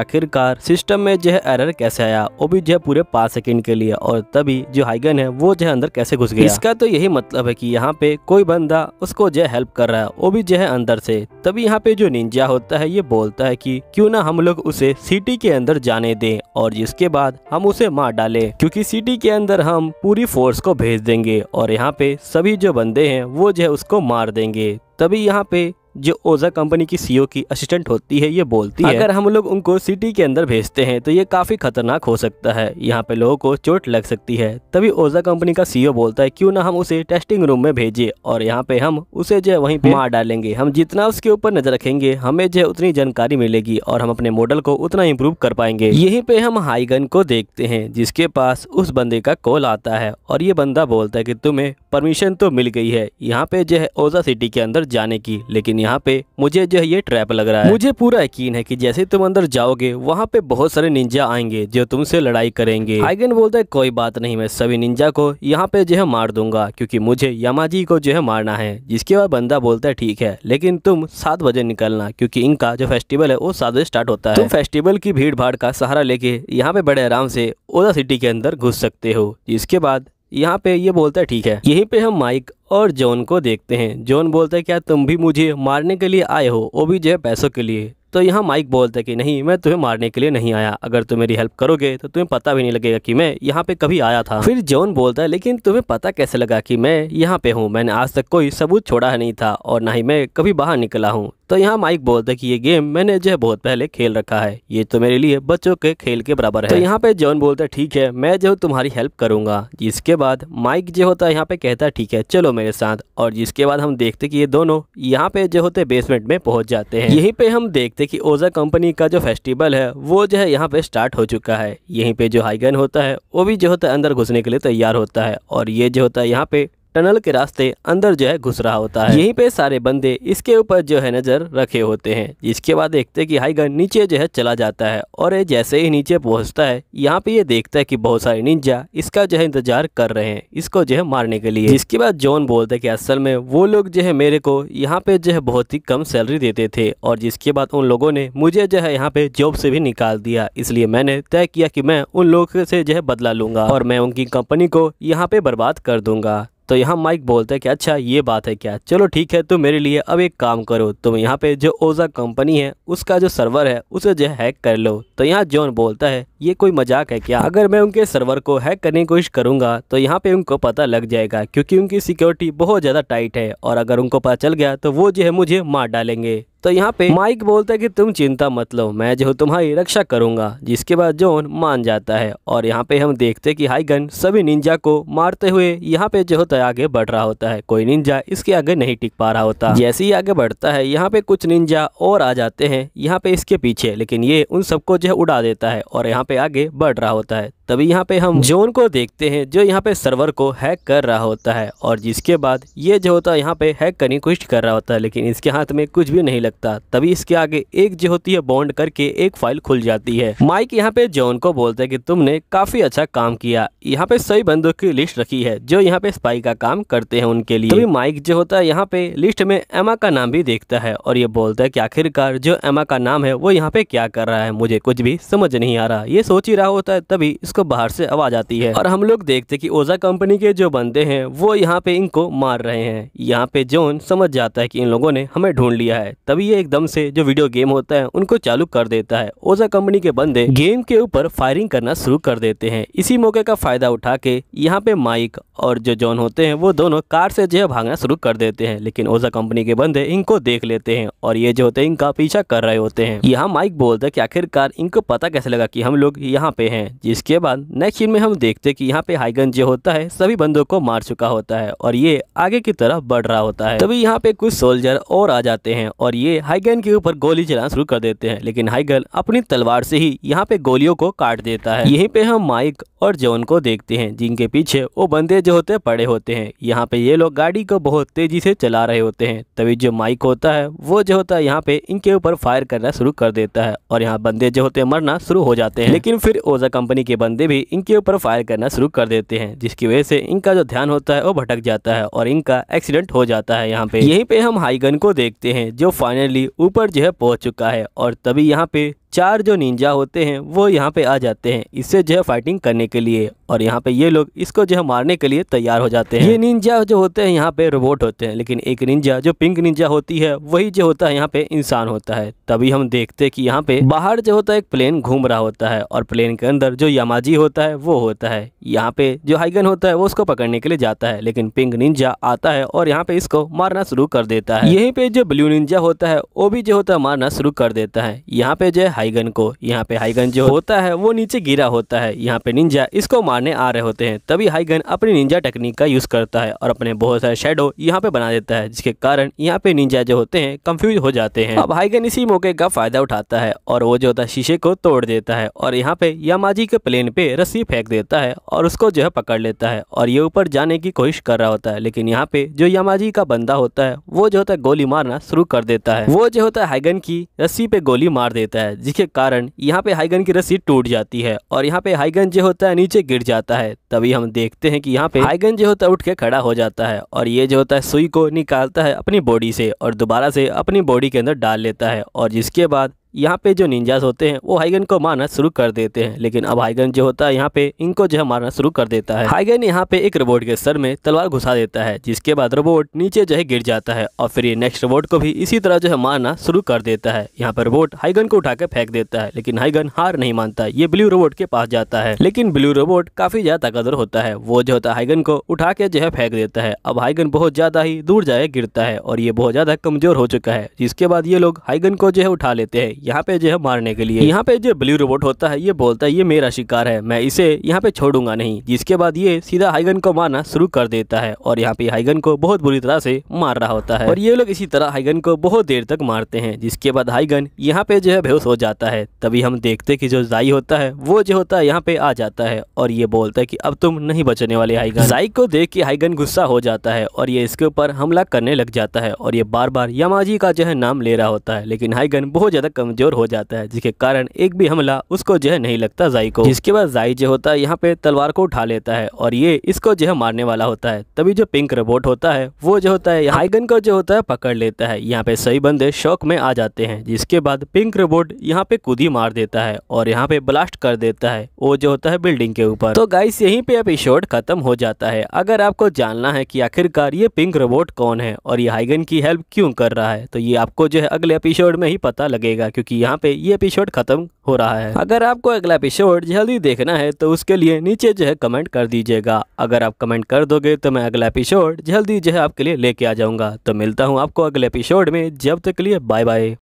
आखिरकार सिस्टम में जो है एरर कैसे आया वो भी जो है पूरे पाँच सेकंड के लिए और तभी जो हाइगन है वो जो है अंदर कैसे घुस गया इसका तो यही मतलब है की यहाँ पे कोई बंदा उसको जो है हेल्प कर रहा है वो भी जो है अंदर से तभी यहाँ पे जो निंजा होता है ये बोलता है की क्यूँ ना हम लोग उसे सिटी के अंदर जाने दे और जिसके बाद हम उसे मार डाले क्यूँकी सिटी के अंदर हम पूरी फोर्स उसको भेज देंगे और यहाँ पे सभी जो बंदे हैं वो जो है उसको मार देंगे तभी यहाँ पे जो ओजा कंपनी की सीईओ e की असिस्टेंट होती है ये बोलती है अगर हम लोग उनको सिटी के अंदर भेजते हैं तो ये काफी खतरनाक हो सकता है यहाँ पे लोगों को चोट लग सकती है तभी ओजा कंपनी का सीईओ e बोलता है क्यों ना हम उसे टेस्टिंग रूम में भेजे और यहाँ पे हम उसे जो है वही मार डालेंगे हम जितना उसके ऊपर नजर रखेंगे हमें जो है उतनी जानकारी मिलेगी और हम अपने मॉडल को उतना इम्प्रूव कर पाएंगे यही पे हम हाईगन को देखते हैं जिसके पास उस बंदे का कॉल आता है और ये बंदा बोलता है की तुम्हें परमिशन तो मिल गई है यहाँ पे जो है ओजा सिटी के अंदर जाने की लेकिन यहाँ पे मुझे जो है ये ट्रैप लग रहा है मुझे पूरा यकीन है कि जैसे तुम अंदर जाओगे वहाँ पे बहुत सारे निंजा आएंगे जो तुमसे लड़ाई करेंगे आइगन बोलता है कोई बात नहीं मैं सभी निंजा को यहाँ पे जो है मार दूंगा क्योंकि मुझे यमा जी को जो है मारना है जिसके बाद बंदा बोलता है ठीक है लेकिन तुम सात बजे निकलना क्यूँकी इनका जो फेस्टिवल है वो सात बजे स्टार्ट होता है फेस्टिवल की भीड़ भाड़ का सहारा लेके यहाँ पे बड़े आराम से ओला सिटी के अंदर घुस सकते हो इसके बाद यहाँ पे ये बोलता है ठीक है यहीं पे हम माइक और जॉन को देखते हैं जॉन बोलता है क्या तुम भी मुझे मारने के लिए आए हो वो भी जो है पैसों के लिए तो यहाँ माइक बोलता है कि नहीं मैं तुम्हें मारने के लिए नहीं आया अगर तुम मेरी हेल्प करोगे तो तुम्हें पता भी नहीं लगेगा कि मैं यहाँ पे कभी आया था फिर जॉन बोलता है लेकिन तुम्हें पता कैसे लगा कि मैं यहाँ पे हूँ मैंने आज तक कोई सबूत छोड़ा है नहीं था और ना ही मैं कभी बाहर निकला हूँ तो यहाँ माइक बोलता है कि ये गेम मैंने जो है बहुत पहले खेल रखा है ये तो मेरे लिए बच्चों के खेल के बराबर तो है तो यहाँ पे जॉन बोलता है ठीक है मैं जो तुम्हारी हेल्प करूंगा इसके बाद माइक जो होता है यहाँ पे कहता है ठीक है चलो मेरे साथ और जिसके बाद हम देखते कि ये दोनों यहाँ पे जो होते बेसमेंट में पहुँच जाते हैं यहीं पे हम देखते कि ओजा कंपनी का जो फेस्टिवल है वो जो है यहाँ पे स्टार्ट हो चुका है यहीं पे जो हाइगन होता है वो भी जो होता है अंदर घुसने के लिए तैयार होता है और ये जो होता है यहाँ पे टनल के रास्ते अंदर जो है घुस रहा होता है यहीं पे सारे बंदे इसके ऊपर जो है नज़र रखे होते हैं जिसके बाद देखते हैं कि हाईगन नीचे जो है चला जाता है और ये जैसे ही नीचे पहुंचता है यहाँ पे ये देखता है कि बहुत सारे निंजा इसका जो है इंतजार कर रहे हैं इसको जो है मारने के लिए इसके बाद जॉन बोलते है की असल में वो लोग जो है मेरे को यहाँ पे जो है बहुत ही कम सैलरी देते थे और जिसके बाद उन लोगों ने मुझे जो है यहाँ पे जॉब से भी निकाल दिया इसलिए मैंने तय किया की मैं उन लोगों से जो है बदला लूंगा और मैं उनकी कंपनी को यहाँ पे बर्बाद कर दूंगा तो यहाँ माइक बोलता है कि अच्छा ये बात है क्या चलो ठीक है तुम मेरे लिए अब एक काम करो तुम यहाँ पे जो ओजा कंपनी है उसका जो सर्वर है उसे जो हैक कर लो तो यहाँ जॉन बोलता है ये कोई मजाक है क्या अगर मैं उनके सर्वर को हैक करने की कोशिश करूंगा तो यहाँ पे उनको पता लग जाएगा क्योंकि उनकी सिक्योरिटी बहुत ज़्यादा टाइट है और अगर उनको पता चल गया तो वो जो है मुझे मार डालेंगे तो यहाँ पे माइक बोलता है कि तुम चिंता मत लो मैं जो तुम्हारी रक्षा करूंगा जिसके बाद जोन मान जाता है और यहाँ पे हम देखते हैं कि हाईगन सभी निंजा को मारते हुए यहाँ पे जो होता है तो आगे बढ़ रहा होता है कोई निंजा इसके आगे नहीं टिक पा रहा होता जैसे ही आगे बढ़ता है यहाँ पे कुछ निंजा और आ जाते हैं यहाँ पे इसके पीछे लेकिन ये उन सबको जो है उड़ा देता है और यहाँ पे आगे बढ़ रहा होता है तभी यहाँ पे हम जोन को देखते हैं जो यहाँ पे सर्वर को हैक कर रहा होता है और जिसके बाद ये जो होता है यहाँ पे हैक करने की कोशिश कर रहा होता है लेकिन इसके हाथ में कुछ भी नहीं लगता तभी इसके आगे एक जो होती है बॉन्ड करके एक फाइल खुल जाती है माइक यहाँ पे जोन को बोलता है कि तुमने काफी अच्छा काम किया यहाँ पे सही बंदों की लिस्ट रखी है जो यहाँ पे स्पाई का काम करते हैं उनके लिए तभी माइक जो होता है यहाँ पे लिस्ट में एमा का नाम भी देखता है और ये बोलता है की आखिरकार जो एमा का नाम है वो यहाँ पे क्या कर रहा है मुझे कुछ भी समझ नहीं आ रहा ये सोच ही रहा होता है तभी इसको इसको बाहर से आवाज आती है और हम लोग देखते कि ओजा कंपनी के जो बंदे हैं वो यहाँ पे इनको मार रहे हैं यहाँ पे जोन समझ जाता है कि इन लोगों ने हमें ढूंढ लिया है तभी ये एकदम से जो वीडियो गेम होता है उनको चालू कर देता है ओजा कंपनी के बंदे गेम के ऊपर फायरिंग करना शुरू कर देते हैं इसी मौके का फायदा उठा के यहाँ पे माइक और जो जोन होते हैं वो दोनों कार से जो है भागना शुरू कर देते हैं लेकिन ओजा कंपनी के बंदे इनको देख लेते हैं और ये जो होते हैं इनका पीछा कर रहे होते हैं यहाँ माइक बोलता है कि आखिरकार इनको पता कैसे लगा कि हम लोग यहाँ पे हैं जिसके बाद बाद नेक्स्ट सीन में हम देखते कि यहाँ पे हाईगन जो होता है सभी बंदों को मार चुका होता है और ये आगे की तरफ बढ़ रहा होता है तभी यहाँ पे कुछ सोल्जर और आ जाते हैं और ये हाईगन के ऊपर गोली चलाना शुरू कर देते हैं लेकिन हाईगन अपनी तलवार से ही यहाँ पे गोलियों को काट देता है यही पे हम माइक और जोन को देखते हैं जिनके पीछे वो बंदे जो होते पड़े होते हैं यहाँ पे ये लोग गाड़ी को बहुत तेजी से चला रहे होते हैं तभी जो माइक होता है वो जो होता है यहाँ पे इनके ऊपर फायर करना शुरू कर देता है और यहाँ बंदे जो होते मरना शुरू हो जाते हैं लेकिन फिर ओजा कंपनी के बंदे बंदे भी इनके ऊपर फायर करना शुरू कर देते हैं जिसकी वजह से इनका जो ध्यान होता है वो भटक जाता है और इनका एक्सीडेंट हो जाता है यहाँ पे यहीं पे हम हाईगन को देखते हैं जो फाइनली ऊपर जो है पहुंच चुका है और तभी यहाँ पे चार जो निंजा होते हैं वो यहाँ पे आ जाते हैं इससे जो है फाइटिंग करने के लिए और यहाँ पे ये लोग इसको जो है मारने के लिए तैयार हो जाते हैं ये निंजा जो होते हैं यहाँ पे रोबोट होते हैं लेकिन एक निंजा जो पिंक निंजा होती है वही जो होता है यहाँ पे इंसान होता है तभी हम देखते हैं कि यहाँ पे बाहर जो होता है एक प्लेन घूम रहा होता है और प्लेन के अंदर जो यमाजी होता है वो होता है यहाँ पे जो हाइगन होता है वो उसको पकड़ने के लिए जाता है लेकिन पिंक निंजा आता है और यहाँ पे इसको मारना शुरू कर देता है यहीं पे जो ब्लू निंजा होता है वो भी जो होता है मारना शुरू कर देता है यहाँ पे जो है हाईगन को यहाँ पे हाईगन जो होता है वो नीचे गिरा होता है यहाँ पे निंजा इसको मारने आ रहे होते हैं तभी हाईगन अपनी निंजा टेक्निक का यूज़ करता है और अपने बहुत सारे शेडो यहाँ पे बना देता है जिसके कारण यहाँ पे निंजा जो होते हैं कंफ्यूज हो जाते हैं अब हाईगन इसी मौके का फायदा उठाता है और वो जो होता है शीशे को तोड़ देता है और यहाँ पे यामाजी के प्लेन पे रस्सी फेंक देता है और उसको जो है पकड़ लेता है और ये ऊपर जाने की कोशिश कर रहा होता है लेकिन यहाँ पे जो यामाजी का बंदा होता है वो जो होता है गोली मारना शुरू कर देता है वो जो होता है हाईगन की रस्सी पे गोली मार देता है जिसके कारण यहाँ पे हाईगन की रस्सी टूट जाती है और यहाँ पे हाईगन जो होता है नीचे गिर जाता है तभी हम देखते हैं कि यहाँ पे हाईगन जो होता है उठ के खड़ा हो जाता है और ये जो होता है सुई को निकालता है अपनी बॉडी से और दोबारा से अपनी बॉडी के अंदर डाल लेता है और जिसके बाद यहाँ पे जो निंजास होते हैं वो हाइगन को मारना शुरू कर देते हैं लेकिन अब हाइगन जो होता है यहाँ पे इनको जो है मारना शुरू कर देता है हाइगन यहाँ पे एक रोबोट के सर में तलवार घुसा देता है जिसके बाद रोबोट नीचे जो है गिर जाता है और फिर ये नेक्स्ट रोबोट को भी इसी तरह जो है मारना शुरू कर देता है यहाँ पर रोबोट हाइगन को उठाकर फेंक देता है लेकिन हाइगन हार नहीं मानता ये ब्लू रोबोट के पास जाता है लेकिन ब्लू रोबोट काफी ज्यादा ताकतवर होता है वो जो होता है हाइगन को उठा के जो है फेंक देता है अब हाइगन बहुत ज्यादा ही दूर जाए गिरता है और ये बहुत ज्यादा कमजोर हो चुका है जिसके बाद ये लोग हाइगन को जो है उठा लेते हैं यहाँ पे जो है मारने के लिए यहाँ पे जो ब्लू रोबोट होता है ये बोलता है ये मेरा शिकार है मैं इसे यहाँ पे छोड़ूंगा नहीं जिसके बाद ये सीधा हाइगन को मारना शुरू कर देता है और यहाँ पे हाइगन को बहुत बुरी तरह से मार रहा होता है और ये लोग इसी तरह हाइगन को बहुत देर तक मारते हैं जिसके बाद हाइगन यहाँ पे जो है बेहोश हो जाता है तभी हम देखते कि जो जाई होता है वो जो होता है यहाँ पे आ जाता है और ये बोलता है कि अब तुम नहीं बचने वाले हाइगन जाई को देख के हाइगन गुस्सा हो जाता है और ये इसके ऊपर हमला करने लग जाता है और ये बार बार यमाजी का जो है नाम ले रहा होता है लेकिन हाइगन बहुत ज्यादा कम कमज़ोर हो जाता है जिसके कारण एक भी हमला उसको जो है नहीं लगता जाई को जिसके बाद जाई जो होता है यहाँ पे तलवार को उठा लेता है और ये इसको जो है मारने वाला होता है तभी जो पिंक रोबोट होता है वो जो होता है हाइगन को जो होता है पकड़ लेता है यहाँ पे सही बंदे शौक में आ जाते हैं जिसके बाद पिंक रोबोट यहाँ पे कूद ही मार देता है और यहाँ पे ब्लास्ट कर देता है वो जो होता है बिल्डिंग के ऊपर तो गाइस यहीं पे एपिसोड खत्म हो जाता है अगर आपको जानना है कि आखिरकार ये पिंक रोबोट कौन है और ये हाइगन की हेल्प क्यों कर रहा है तो ये आपको जो है अगले एपिसोड में ही पता लगेगा क्योंकि यहाँ पे ये एपिसोड खत्म हो रहा है अगर आपको अगला एपिसोड जल्दी देखना है तो उसके लिए नीचे जो है कमेंट कर दीजिएगा अगर आप कमेंट कर दोगे तो मैं अगला एपिसोड जल्दी जो है आपके लिए लेके आ जाऊंगा तो मिलता हूँ आपको अगले एपिसोड में जब तक लिए बाय बाय